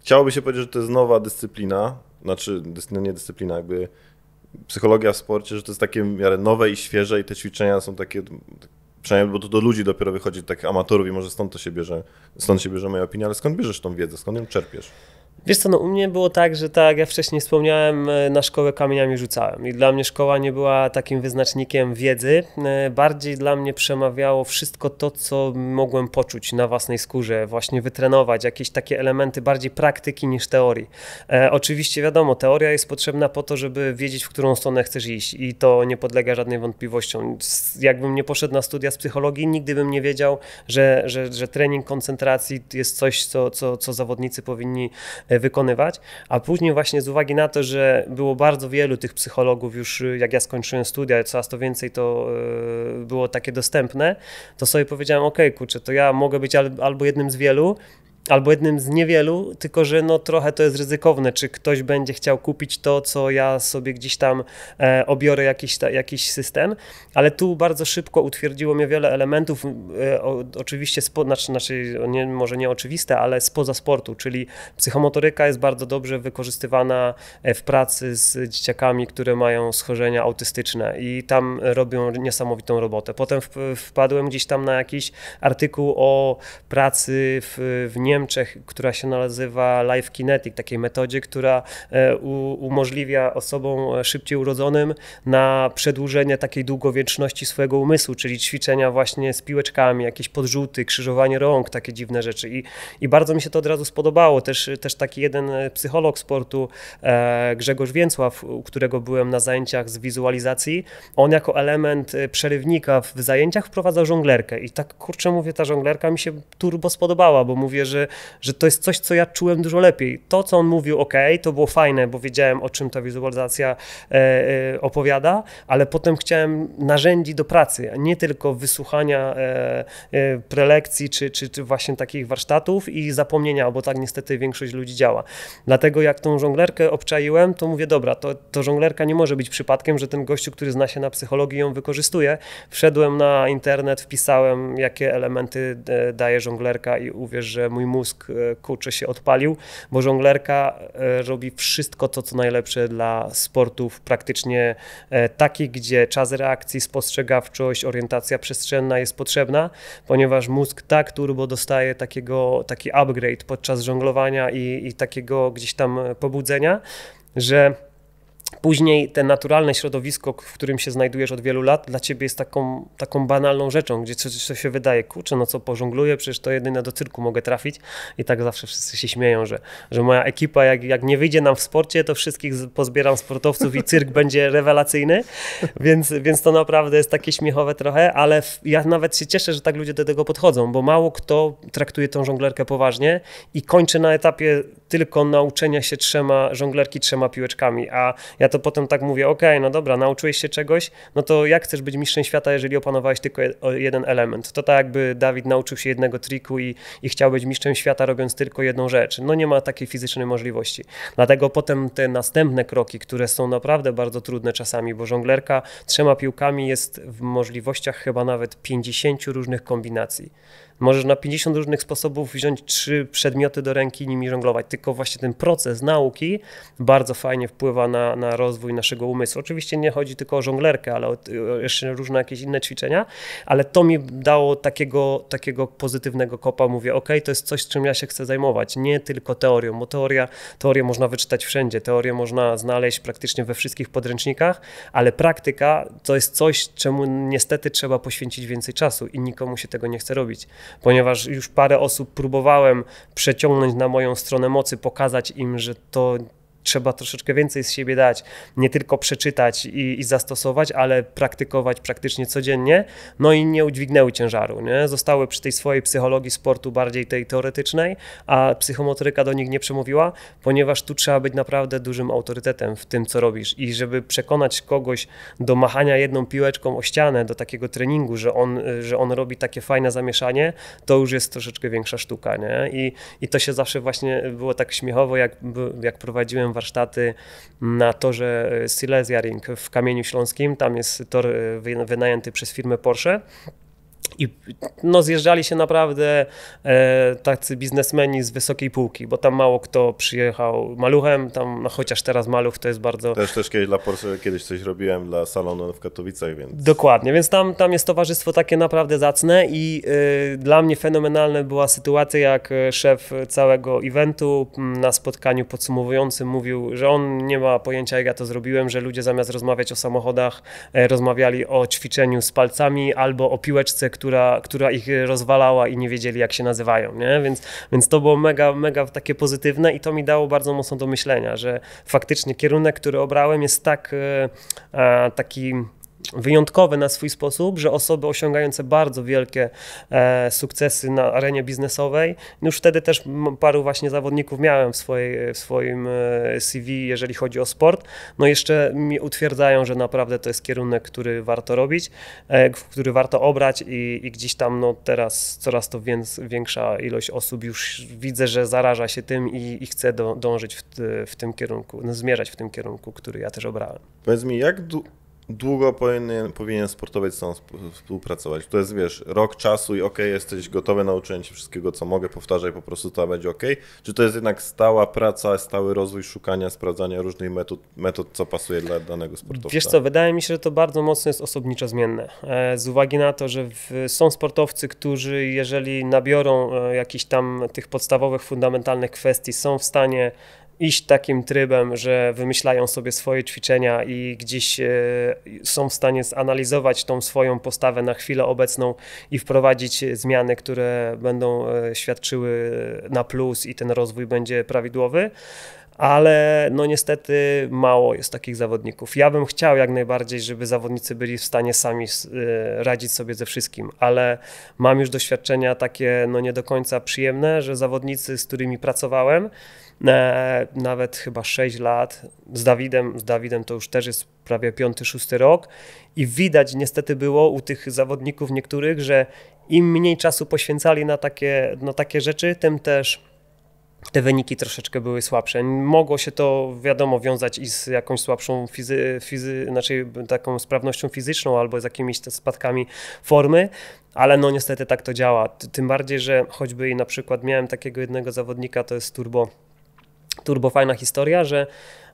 chciałoby się powiedzieć, że to jest nowa dyscyplina, znaczy no nie dyscyplina, jakby psychologia w sporcie, że to jest takie w miarę nowe i świeże i te ćwiczenia są takie, przynajmniej bo to do ludzi dopiero wychodzi, tak amatorów i może stąd to się bierze, stąd się bierze moja opinia, ale skąd bierzesz tą wiedzę, skąd ją czerpiesz? Wiesz co, no u mnie było tak, że tak jak ja wcześniej wspomniałem, e, na szkołę kamieniami rzucałem i dla mnie szkoła nie była takim wyznacznikiem wiedzy. E, bardziej dla mnie przemawiało wszystko to, co mogłem poczuć na własnej skórze, właśnie wytrenować, jakieś takie elementy bardziej praktyki niż teorii. E, oczywiście wiadomo, teoria jest potrzebna po to, żeby wiedzieć, w którą stronę chcesz iść i to nie podlega żadnej wątpliwościom. Jakbym nie poszedł na studia z psychologii, nigdy bym nie wiedział, że, że, że trening koncentracji jest coś, co, co, co zawodnicy powinni E, wykonywać, a później właśnie z uwagi na to, że było bardzo wielu tych psychologów już e, jak ja skończyłem studia, coraz to więcej to e, było takie dostępne, to sobie powiedziałem, ok, kurczę, to ja mogę być albo jednym z wielu, albo jednym z niewielu, tylko że no trochę to jest ryzykowne, czy ktoś będzie chciał kupić to, co ja sobie gdzieś tam e, obiorę jakiś, ta, jakiś system, ale tu bardzo szybko utwierdziło mnie wiele elementów, e, o, oczywiście, spo, znaczy, znaczy nie, może nie oczywiste, ale spoza sportu, czyli psychomotoryka jest bardzo dobrze wykorzystywana e, w pracy z dzieciakami, które mają schorzenia autystyczne i tam robią niesamowitą robotę. Potem wpadłem gdzieś tam na jakiś artykuł o pracy w, w nie Niemczech, która się nazywa Live Kinetic, takiej metodzie, która e, umożliwia osobom e, szybciej urodzonym na przedłużenie takiej długowieczności swojego umysłu, czyli ćwiczenia właśnie z piłeczkami, jakieś podrzuty, krzyżowanie rąk, takie dziwne rzeczy. I, i bardzo mi się to od razu spodobało. Też, też taki jeden e, psycholog sportu, Grzegorz Więcław, u którego byłem na zajęciach z wizualizacji, on jako element przerywnika w zajęciach wprowadzał żonglerkę. I tak kurczę mówię, ta żonglerka mi się turbo spodobała, bo mówię, że że, to jest coś, co ja czułem dużo lepiej. To, co on mówił, ok, to było fajne, bo wiedziałem, o czym ta wizualizacja e, e, opowiada, ale potem chciałem narzędzi do pracy, a nie tylko wysłuchania e, prelekcji czy, czy, czy właśnie takich warsztatów i zapomnienia, bo tak niestety większość ludzi działa. Dlatego jak tą żonglerkę obczaiłem, to mówię, dobra, to, to żonglerka nie może być przypadkiem, że ten gościu, który zna się na psychologii, ją wykorzystuje. Wszedłem na internet, wpisałem, jakie elementy daje żonglerka i uwierz, że mój mózg e, kurczę się odpalił, bo żonglerka e, robi wszystko to, co najlepsze dla sportów praktycznie e, takich, gdzie czas reakcji, spostrzegawczość, orientacja przestrzenna jest potrzebna, ponieważ mózg tak turbo dostaje takiego, taki upgrade podczas żonglowania i, i takiego gdzieś tam pobudzenia, że Później te naturalne środowisko, w którym się znajdujesz od wielu lat, dla ciebie jest taką, taką banalną rzeczą, gdzie coś, się wydaje, kurczę, no co pożongluję, przecież to jedyne do cyrku mogę trafić. I tak zawsze wszyscy się śmieją, że, że moja ekipa, jak, jak nie wyjdzie nam w sporcie, to wszystkich pozbieram sportowców i cyrk będzie rewelacyjny. Więc, więc to naprawdę jest takie śmiechowe trochę, ale ja nawet się cieszę, że tak ludzie do tego podchodzą, bo mało kto traktuje tą żonglerkę poważnie i kończy na etapie tylko nauczenia się trzema, żonglerki trzema piłeczkami, a ja to potem tak mówię, okej, okay, no dobra, nauczyłeś się czegoś, no to jak chcesz być mistrzem świata, jeżeli opanowałeś tylko jeden element? To tak jakby Dawid nauczył się jednego triku i, i chciał być mistrzem świata robiąc tylko jedną rzecz. No nie ma takiej fizycznej możliwości. Dlatego potem te następne kroki, które są naprawdę bardzo trudne czasami, bo żonglerka trzema piłkami jest w możliwościach chyba nawet 50 różnych kombinacji. Możesz na 50 różnych sposobów wziąć trzy przedmioty do ręki i nimi żonglować, tylko właśnie ten proces nauki bardzo fajnie wpływa na, na rozwój naszego umysłu. Oczywiście nie chodzi tylko o żonglerkę, ale o, jeszcze różne jakieś inne ćwiczenia, ale to mi dało takiego, takiego pozytywnego kopa. Mówię, ok, to jest coś, czym ja się chcę zajmować, nie tylko teorią, bo teoria, teorię można wyczytać wszędzie, teorię można znaleźć praktycznie we wszystkich podręcznikach, ale praktyka to jest coś, czemu niestety trzeba poświęcić więcej czasu i nikomu się tego nie chce robić ponieważ już parę osób próbowałem przeciągnąć na moją stronę mocy, pokazać im, że to trzeba troszeczkę więcej z siebie dać, nie tylko przeczytać i, i zastosować, ale praktykować praktycznie codziennie, no i nie udźwignęły ciężaru, nie? zostały przy tej swojej psychologii sportu bardziej tej teoretycznej, a psychomotoryka do nich nie przemówiła, ponieważ tu trzeba być naprawdę dużym autorytetem w tym, co robisz i żeby przekonać kogoś do machania jedną piłeczką o ścianę, do takiego treningu, że on, że on robi takie fajne zamieszanie, to już jest troszeczkę większa sztuka, nie? I, i to się zawsze właśnie było tak śmiechowo, jak, jak prowadziłem warsztaty na torze Silesia Ring w Kamieniu Śląskim. Tam jest tor wynajęty przez firmę Porsche. I no, zjeżdżali się naprawdę e, tacy biznesmeni z wysokiej półki, bo tam mało kto przyjechał maluchem, tam, no, chociaż teraz maluch to jest bardzo... Też, też kiedyś dla Porsche, kiedyś coś robiłem dla salonu w Katowicach, więc... Dokładnie, więc tam, tam jest towarzystwo takie naprawdę zacne i e, dla mnie fenomenalna była sytuacja, jak e, szef całego eventu na spotkaniu podsumowującym mówił, że on nie ma pojęcia jak ja to zrobiłem, że ludzie zamiast rozmawiać o samochodach, e, rozmawiali o ćwiczeniu z palcami albo o piłeczce, która która, która ich rozwalała i nie wiedzieli, jak się nazywają, nie? Więc, więc to było mega, mega takie pozytywne i to mi dało bardzo mocno do myślenia, że faktycznie kierunek, który obrałem jest tak e, e, taki wyjątkowe na swój sposób, że osoby osiągające bardzo wielkie e, sukcesy na arenie biznesowej, no już wtedy też paru właśnie zawodników miałem w, swojej, w swoim e, CV, jeżeli chodzi o sport, no jeszcze mi utwierdzają, że naprawdę to jest kierunek, który warto robić, e, który warto obrać i, i, gdzieś tam no teraz coraz to więc, większa ilość osób już widzę, że zaraża się tym i, i chce do, dążyć w, w, tym kierunku, no, zmierzać w tym kierunku, który ja też obrałem. Powiedz mi, jak długo powinien, powinien z sam współpracować. To jest, wiesz, rok czasu i ok, jesteś gotowy, na cię wszystkiego, co mogę, powtarzaj, po prostu to będzie ok. Czy to jest jednak stała praca, stały rozwój szukania, sprawdzania różnych metod, metod co pasuje dla danego sportowca? Wiesz co, wydaje mi się, że to bardzo mocno jest osobniczo zmienne. E, z uwagi na to, że w, są sportowcy, którzy jeżeli nabiorą e, jakichś tam tych podstawowych, fundamentalnych kwestii, są w stanie iść takim trybem, że wymyślają sobie swoje ćwiczenia i gdzieś e, są w stanie zanalizować tą swoją postawę na chwilę obecną i wprowadzić zmiany, które będą e, świadczyły na plus i ten rozwój będzie prawidłowy ale no niestety mało jest takich zawodników. Ja bym chciał jak najbardziej, żeby zawodnicy byli w stanie sami y, radzić sobie ze wszystkim, ale mam już doświadczenia takie no nie do końca przyjemne, że zawodnicy, z którymi pracowałem, e, nawet chyba 6 lat. Z Dawidem, z Dawidem to już też jest prawie 5-6 rok i widać niestety było u tych zawodników niektórych, że im mniej czasu poświęcali na takie, na takie rzeczy, tym też te wyniki troszeczkę były słabsze. Mogło się to, wiadomo, wiązać i z jakąś słabszą fizy, fizy, znaczy taką sprawnością fizyczną albo z jakimiś spadkami formy, ale no niestety tak to działa. Tym bardziej, że choćby i na przykład miałem takiego jednego zawodnika, to jest Turbo, turbo fajna historia, że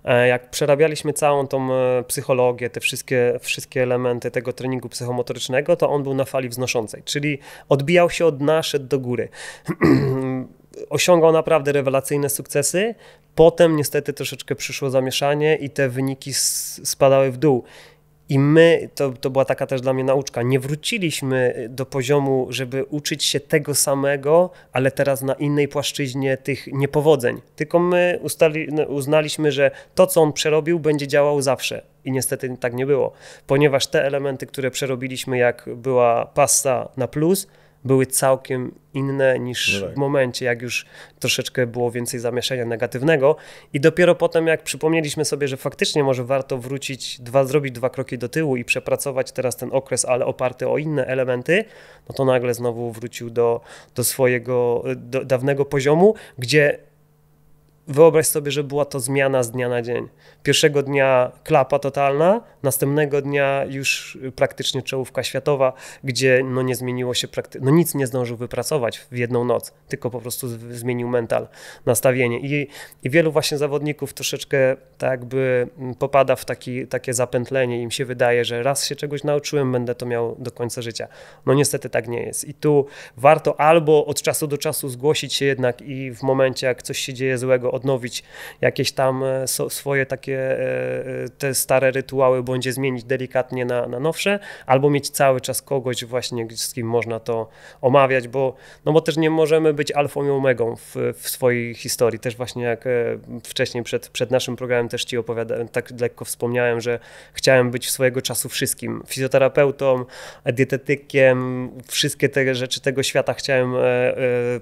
e, jak przerabialiśmy całą tą e, psychologię, te wszystkie, wszystkie elementy tego treningu psychomotorycznego, to on był na fali wznoszącej, czyli odbijał się od dna, szedł do góry. osiągał naprawdę rewelacyjne sukcesy. Potem niestety troszeczkę przyszło zamieszanie i te wyniki spadały w dół. I my, to, to była taka też dla mnie nauczka, nie wróciliśmy do poziomu, żeby uczyć się tego samego, ale teraz na innej płaszczyźnie tych niepowodzeń. Tylko my ustali, no, uznaliśmy, że to, co on przerobił, będzie działał zawsze. I niestety tak nie było, ponieważ te elementy, które przerobiliśmy, jak była pasta na plus, były całkiem inne niż no tak. w momencie, jak już troszeczkę było więcej zamieszania negatywnego. I dopiero potem, jak przypomnieliśmy sobie, że faktycznie może warto wrócić, dwa, zrobić dwa kroki do tyłu i przepracować teraz ten okres, ale oparty o inne elementy, no to nagle znowu wrócił do, do swojego do dawnego poziomu, gdzie wyobraź sobie, że była to zmiana z dnia na dzień. Pierwszego dnia klapa totalna, następnego dnia już y, praktycznie czołówka światowa, gdzie no nie zmieniło się, praktycznie, no nic nie zdążył wypracować w jedną noc, tylko po prostu zmienił mental, nastawienie. I, i wielu właśnie zawodników troszeczkę tak jakby mm, popada w taki, takie zapętlenie, im się wydaje, że raz się czegoś nauczyłem, będę to miał do końca życia. No niestety tak nie jest. I tu warto albo od czasu do czasu zgłosić się jednak i w momencie, jak coś się dzieje złego, odnowić jakieś tam e, swoje takie e, e, te stare rytuały, bądź je zmienić delikatnie na, na nowsze, albo mieć cały czas kogoś właśnie, z kim można to omawiać, bo, no bo też nie możemy być alfą i omegą w, w swojej historii. Też właśnie jak wcześniej przed, przed naszym programem też Ci opowiadałem, tak lekko wspomniałem, że chciałem być swojego czasu wszystkim. Fizjoterapeutą, dietetykiem, wszystkie te rzeczy tego świata chciałem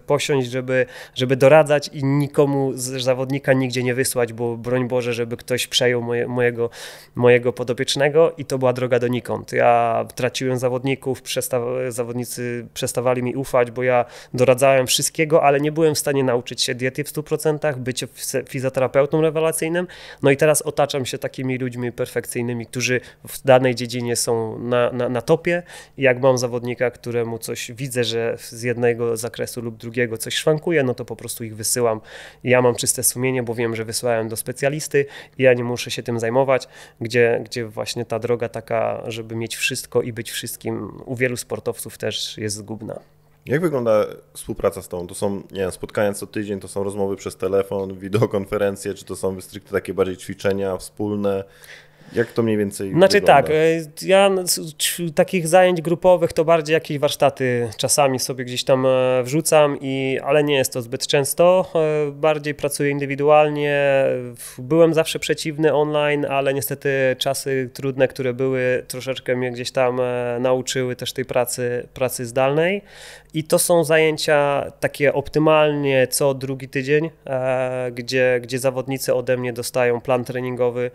posiąść, żeby, żeby doradzać i nikomu zawodnika nigdzie nie wysłać, bo broń Boże, żeby ktoś przejął moje, mojego, mojego podopiecznego i to była droga donikąd. Ja traciłem zawodników, zawodnicy przestawali mi ufać, bo ja doradzałem wszystkiego, ale nie byłem w stanie nauczyć się diety w 100%, być fizjoterapeutą rewelacyjnym. No i teraz otaczam się takimi ludźmi perfekcyjnymi, którzy w danej dziedzinie są na, na, na topie. jak mam zawodnika, któremu coś widzę, że z jednego zakresu lub drugiego coś szwankuje, no to po prostu ich wysyłam. Ja mam czy czyste sumienie, bo wiem, że wysyłałem do specjalisty i ja nie muszę się tym zajmować, gdzie, gdzie właśnie ta droga taka, żeby mieć wszystko i być wszystkim u wielu sportowców też jest zgubna. Jak wygląda współpraca z tą? To są nie wiem, spotkania co tydzień, to są rozmowy przez telefon, wideokonferencje, czy to są stricte takie bardziej ćwiczenia wspólne? Jak to mniej więcej Znaczy wygląda? tak, e, ja takich zajęć grupowych to bardziej jakieś warsztaty czasami sobie gdzieś tam e, wrzucam, i, ale nie jest to zbyt często. E, bardziej pracuję indywidualnie. Byłem zawsze przeciwny online, ale niestety czasy trudne, które były, troszeczkę mnie gdzieś tam nauczyły też tej pracy, pracy zdalnej i to są zajęcia takie optymalnie co drugi tydzień, e, gdzie, gdzie zawodnicy ode mnie dostają plan treningowy,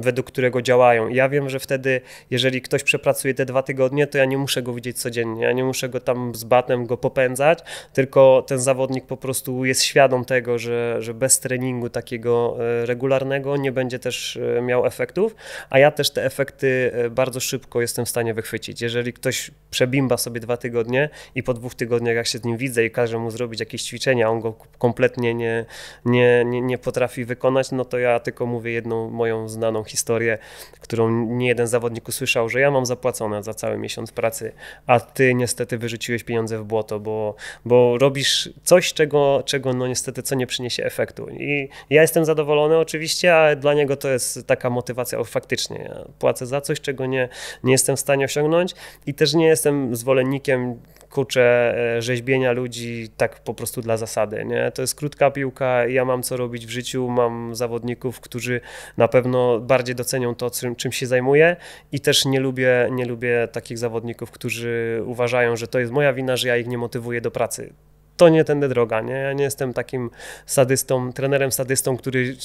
według którego działają. ja wiem, że wtedy, jeżeli ktoś przepracuje te dwa tygodnie, to ja nie muszę go widzieć codziennie, ja nie muszę go tam z batem go popędzać, tylko ten zawodnik po prostu jest świadom tego, że, że bez treningu takiego e, regularnego nie będzie też e, miał efektów, a ja też te efekty bardzo szybko jestem w stanie wychwycić. Jeżeli ktoś przebimba sobie dwa tygodnie i po dwóch dwóch tygodniach, jak się z nim widzę i każę mu zrobić jakieś ćwiczenia, on go kompletnie nie, nie, nie, nie potrafi wykonać, no to ja tylko mówię jedną moją znaną historię, którą nie jeden zawodnik usłyszał, że ja mam zapłacone za cały miesiąc pracy, a ty niestety wyrzuciłeś pieniądze w błoto, bo, bo robisz coś, czego, czego no niestety co nie przyniesie efektu. I ja jestem zadowolony oczywiście, a dla niego to jest taka motywacja, o faktycznie ja płacę za coś, czego nie, nie jestem w stanie osiągnąć i też nie jestem zwolennikiem kucze, rzeźbienia ludzi tak po prostu dla zasady. Nie? To jest krótka piłka, ja mam co robić w życiu, mam zawodników, którzy na pewno bardziej docenią to, czym, czym się zajmuję i też nie lubię, nie lubię takich zawodników, którzy uważają, że to jest moja wina, że ja ich nie motywuję do pracy to nie tędy droga, nie? Ja nie jestem takim sadystą, trenerem sadystą, który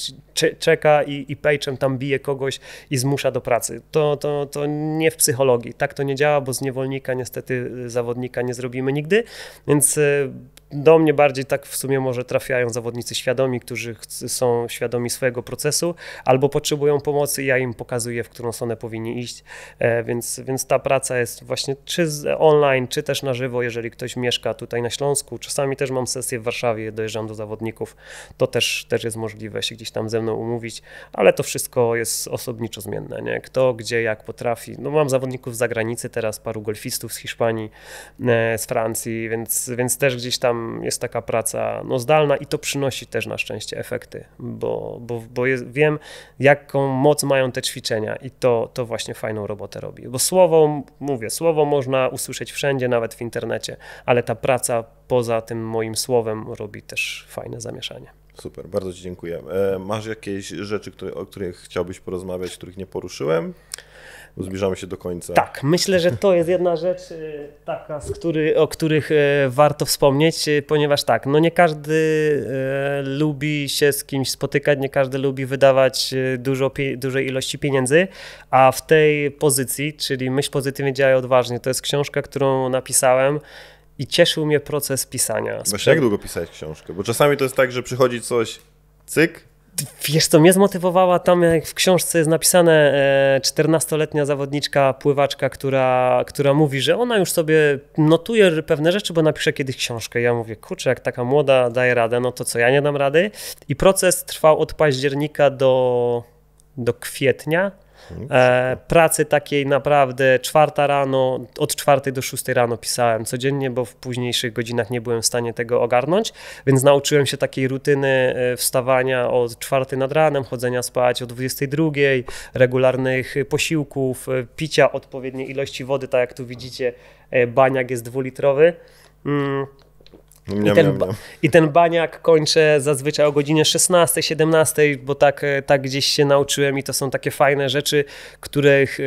czeka i, i pejczem tam bije kogoś i zmusza do pracy. To, to, to nie w psychologii. Tak to nie działa, bo z niewolnika niestety zawodnika nie zrobimy nigdy, więc e, do mnie bardziej tak w sumie może trafiają zawodnicy świadomi, którzy są świadomi swojego procesu albo potrzebują pomocy i ja im pokazuję, w którą stronę powinni iść, e, więc, więc ta praca jest właśnie czy online, czy też na żywo, jeżeli ktoś mieszka tutaj na Śląsku. Czasami też mam sesję w Warszawie, dojeżdżam do zawodników, to też, też jest możliwe się gdzieś tam ze mną umówić, ale to wszystko jest osobniczo zmienne, nie? Kto, gdzie, jak potrafi. No mam zawodników z zagranicy teraz, paru golfistów z Hiszpanii, e, z Francji, więc, więc też gdzieś tam jest taka praca no, zdalna i to przynosi też na szczęście efekty, bo, bo, bo jest, wiem, jaką moc mają te ćwiczenia i to, to właśnie fajną robotę robi. Bo słowo, mówię, słowo można usłyszeć wszędzie, nawet w internecie, ale ta praca poza tym moim słowem robi też fajne zamieszanie. Super, bardzo Ci dziękuję. E, masz jakieś rzeczy, które, o których chciałbyś porozmawiać, których nie poruszyłem? zbliżamy się do końca. Tak, myślę, że to jest jedna rzecz y, taka, z który, o których e, warto wspomnieć, y, ponieważ tak, no nie każdy e, lubi się z kimś spotykać, nie każdy lubi wydawać y, dużo, dużej ilości pieniędzy, a w tej pozycji, czyli myśl pozytywnie działaj odważnie, to jest książka, którą napisałem i cieszył mnie proces pisania. Właśnie jak długo pisać książkę? Bo czasami to jest tak, że przychodzi coś, cyk, Wiesz co, mnie zmotywowała tam, jak w książce jest napisane, 14-letnia e, zawodniczka, pływaczka, która, która mówi, że ona już sobie notuje pewne rzeczy, bo napisze kiedyś książkę. Ja mówię, kurczę, jak taka młoda daje radę, no to co, ja nie dam rady? I proces trwał od października do, do kwietnia e, pracy takiej naprawdę czwarta rano, od czwartej do szóstej rano pisałem codziennie, bo w późniejszych godzinach nie byłem w stanie tego ogarnąć, więc nauczyłem się takiej rutyny e, wstawania od czwartej nad ranem, chodzenia spać o 22, regularnych posiłków, e, picia odpowiedniej ilości wody, tak jak tu widzicie, e, baniak jest dwulitrowy. Mm Miam, I, ten, miam, miam. I ten baniak kończę zazwyczaj o godzinie 16, 17, bo tak, e, tak gdzieś się nauczyłem i to są takie fajne rzeczy, których,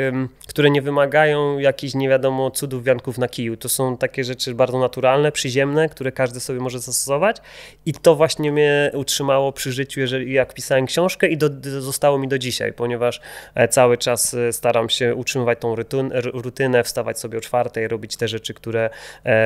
które nie wymagają jakichś nie wiadomo cudów wianków na kiju. To są takie rzeczy bardzo naturalne, przyziemne, które każdy sobie może zastosować i to właśnie mnie utrzymało przy życiu, jeżeli jak pisałem książkę i do, zostało mi do dzisiaj, ponieważ e, cały czas e, staram się utrzymywać tą rytun, rutynę, wstawać sobie o czwartej, robić te rzeczy, które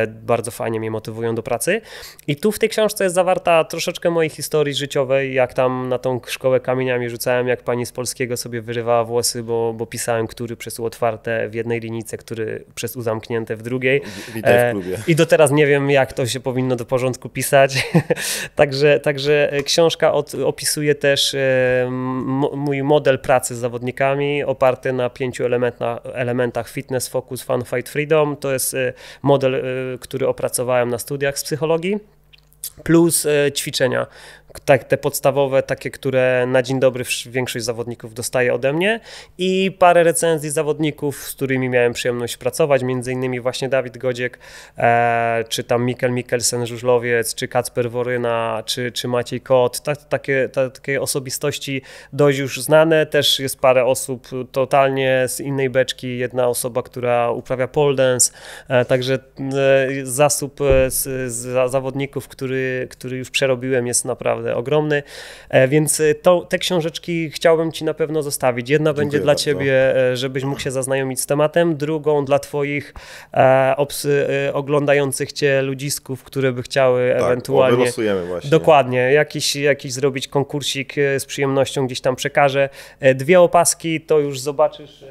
bardzo fajnie mnie motywują do pracy. I tu w tej książce jest zawarta troszeczkę mojej historii życiowej, jak tam na tą szkołę kamieniami rzucałem, jak pani z polskiego sobie wyrywała włosy, bo, bo pisałem, który przez U otwarte w jednej linijce, który przez U zamknięte w drugiej. Witaj w e, klubie. I do teraz nie wiem, jak to się powinno do porządku pisać. także, także e, książka od, opisuje też e, mój model pracy z zawodnikami, oparty na pięciu elementach, elementach fitness, focus, fun, fight, freedom. To jest model, który opracowałem na studiach z psychologii psychologii plus e, ćwiczenia tak, te podstawowe, takie, które na dzień dobry większość zawodników dostaje ode mnie i parę recenzji zawodników, z którymi miałem przyjemność pracować, między innymi właśnie Dawid Godziek, e, czy tam Mikkel Mikkelsen Żużlowiec, czy Kacper Woryna, czy, czy Maciej Kot, tak takie, ta, takie osobistości dość już znane, też jest parę osób totalnie z innej beczki, jedna osoba, która uprawia pole dance, e, także e, zasób e, z, z, zawodników, który, który już przerobiłem jest naprawdę naprawdę ogromny. E, więc e, to, te książeczki chciałbym Ci na pewno zostawić. Jedna Dziękuję będzie dla bardzo. Ciebie, e, żebyś mógł się zaznajomić z tematem, drugą dla Twoich obsy, oglądających Cię ludzisków, które by chciały tak, ewentualnie... wylosujemy właśnie. Dokładnie, jakiś, jakiś zrobić konkursik z przyjemnością gdzieś tam przekażę. Dwie opaski to już zobaczysz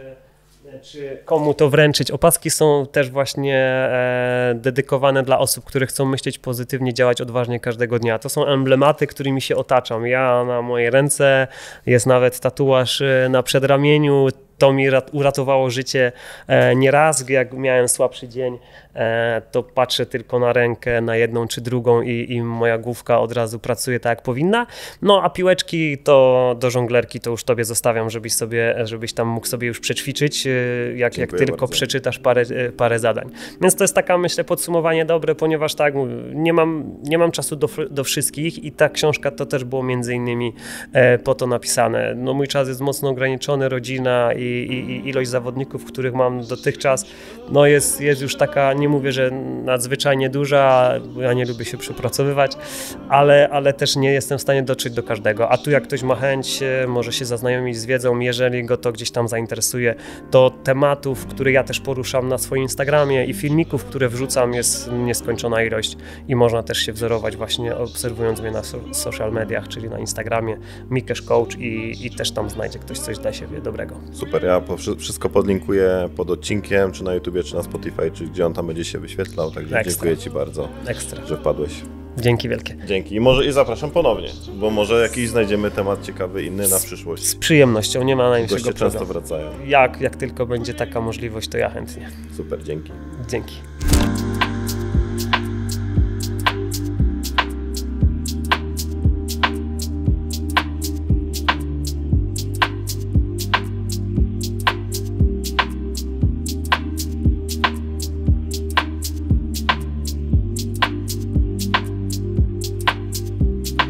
E, czy komu to wręczyć. Opaski są też właśnie e, dedykowane dla osób, które chcą myśleć pozytywnie, działać odważnie każdego dnia. To są emblematy, którymi się otaczam. Ja na mojej ręce jest nawet tatuaż e, na przedramieniu, to mi uratowało życie e, nieraz, jak miałem słabszy dzień, e, to patrzę tylko na rękę, na jedną czy drugą i, i, moja główka od razu pracuje tak, jak powinna. No a piłeczki to do żonglerki to już tobie zostawiam, żebyś sobie, żebyś tam mógł sobie już przećwiczyć, e, jak, jak tylko bardzo. przeczytasz parę, parę zadań. Więc to jest taka, myślę, podsumowanie dobre, ponieważ tak, nie mam, nie mam czasu do, do wszystkich i ta książka to też było między innymi po to napisane. No mój czas jest mocno ograniczony, rodzina i i, i, ilość zawodników, których mam dotychczas, no jest, jest już taka, nie mówię, że nadzwyczajnie duża, bo ja nie lubię się przepracowywać, ale, ale też nie jestem w stanie dotrzeć do każdego. A tu jak ktoś ma chęć, e, może się zaznajomić z wiedzą, jeżeli go to gdzieś tam zainteresuje, to tematów, które ja też poruszam na swoim Instagramie i filmików, które wrzucam jest nieskończona ilość i można też się wzorować właśnie obserwując mnie na so social mediach, czyli na Instagramie Mikesz Coach i, i też tam znajdzie ktoś coś dla siebie dobrego. Super super. Ja wszystko podlinkuję pod odcinkiem, czy na YouTubie, czy na Spotify, czy gdzie on tam będzie się wyświetlał. Także Ekstra. dziękuję Ci bardzo, Ekstra. że wpadłeś. Dzięki wielkie. Dzięki. I może i zapraszam ponownie, bo może jakiś znajdziemy temat ciekawy inny na przyszłość. Z, przyjemnością, nie ma najmniejszego Goście często wracają. Jak, jak tylko będzie taka możliwość, to ja chętnie. Super, dzięki. Dzięki.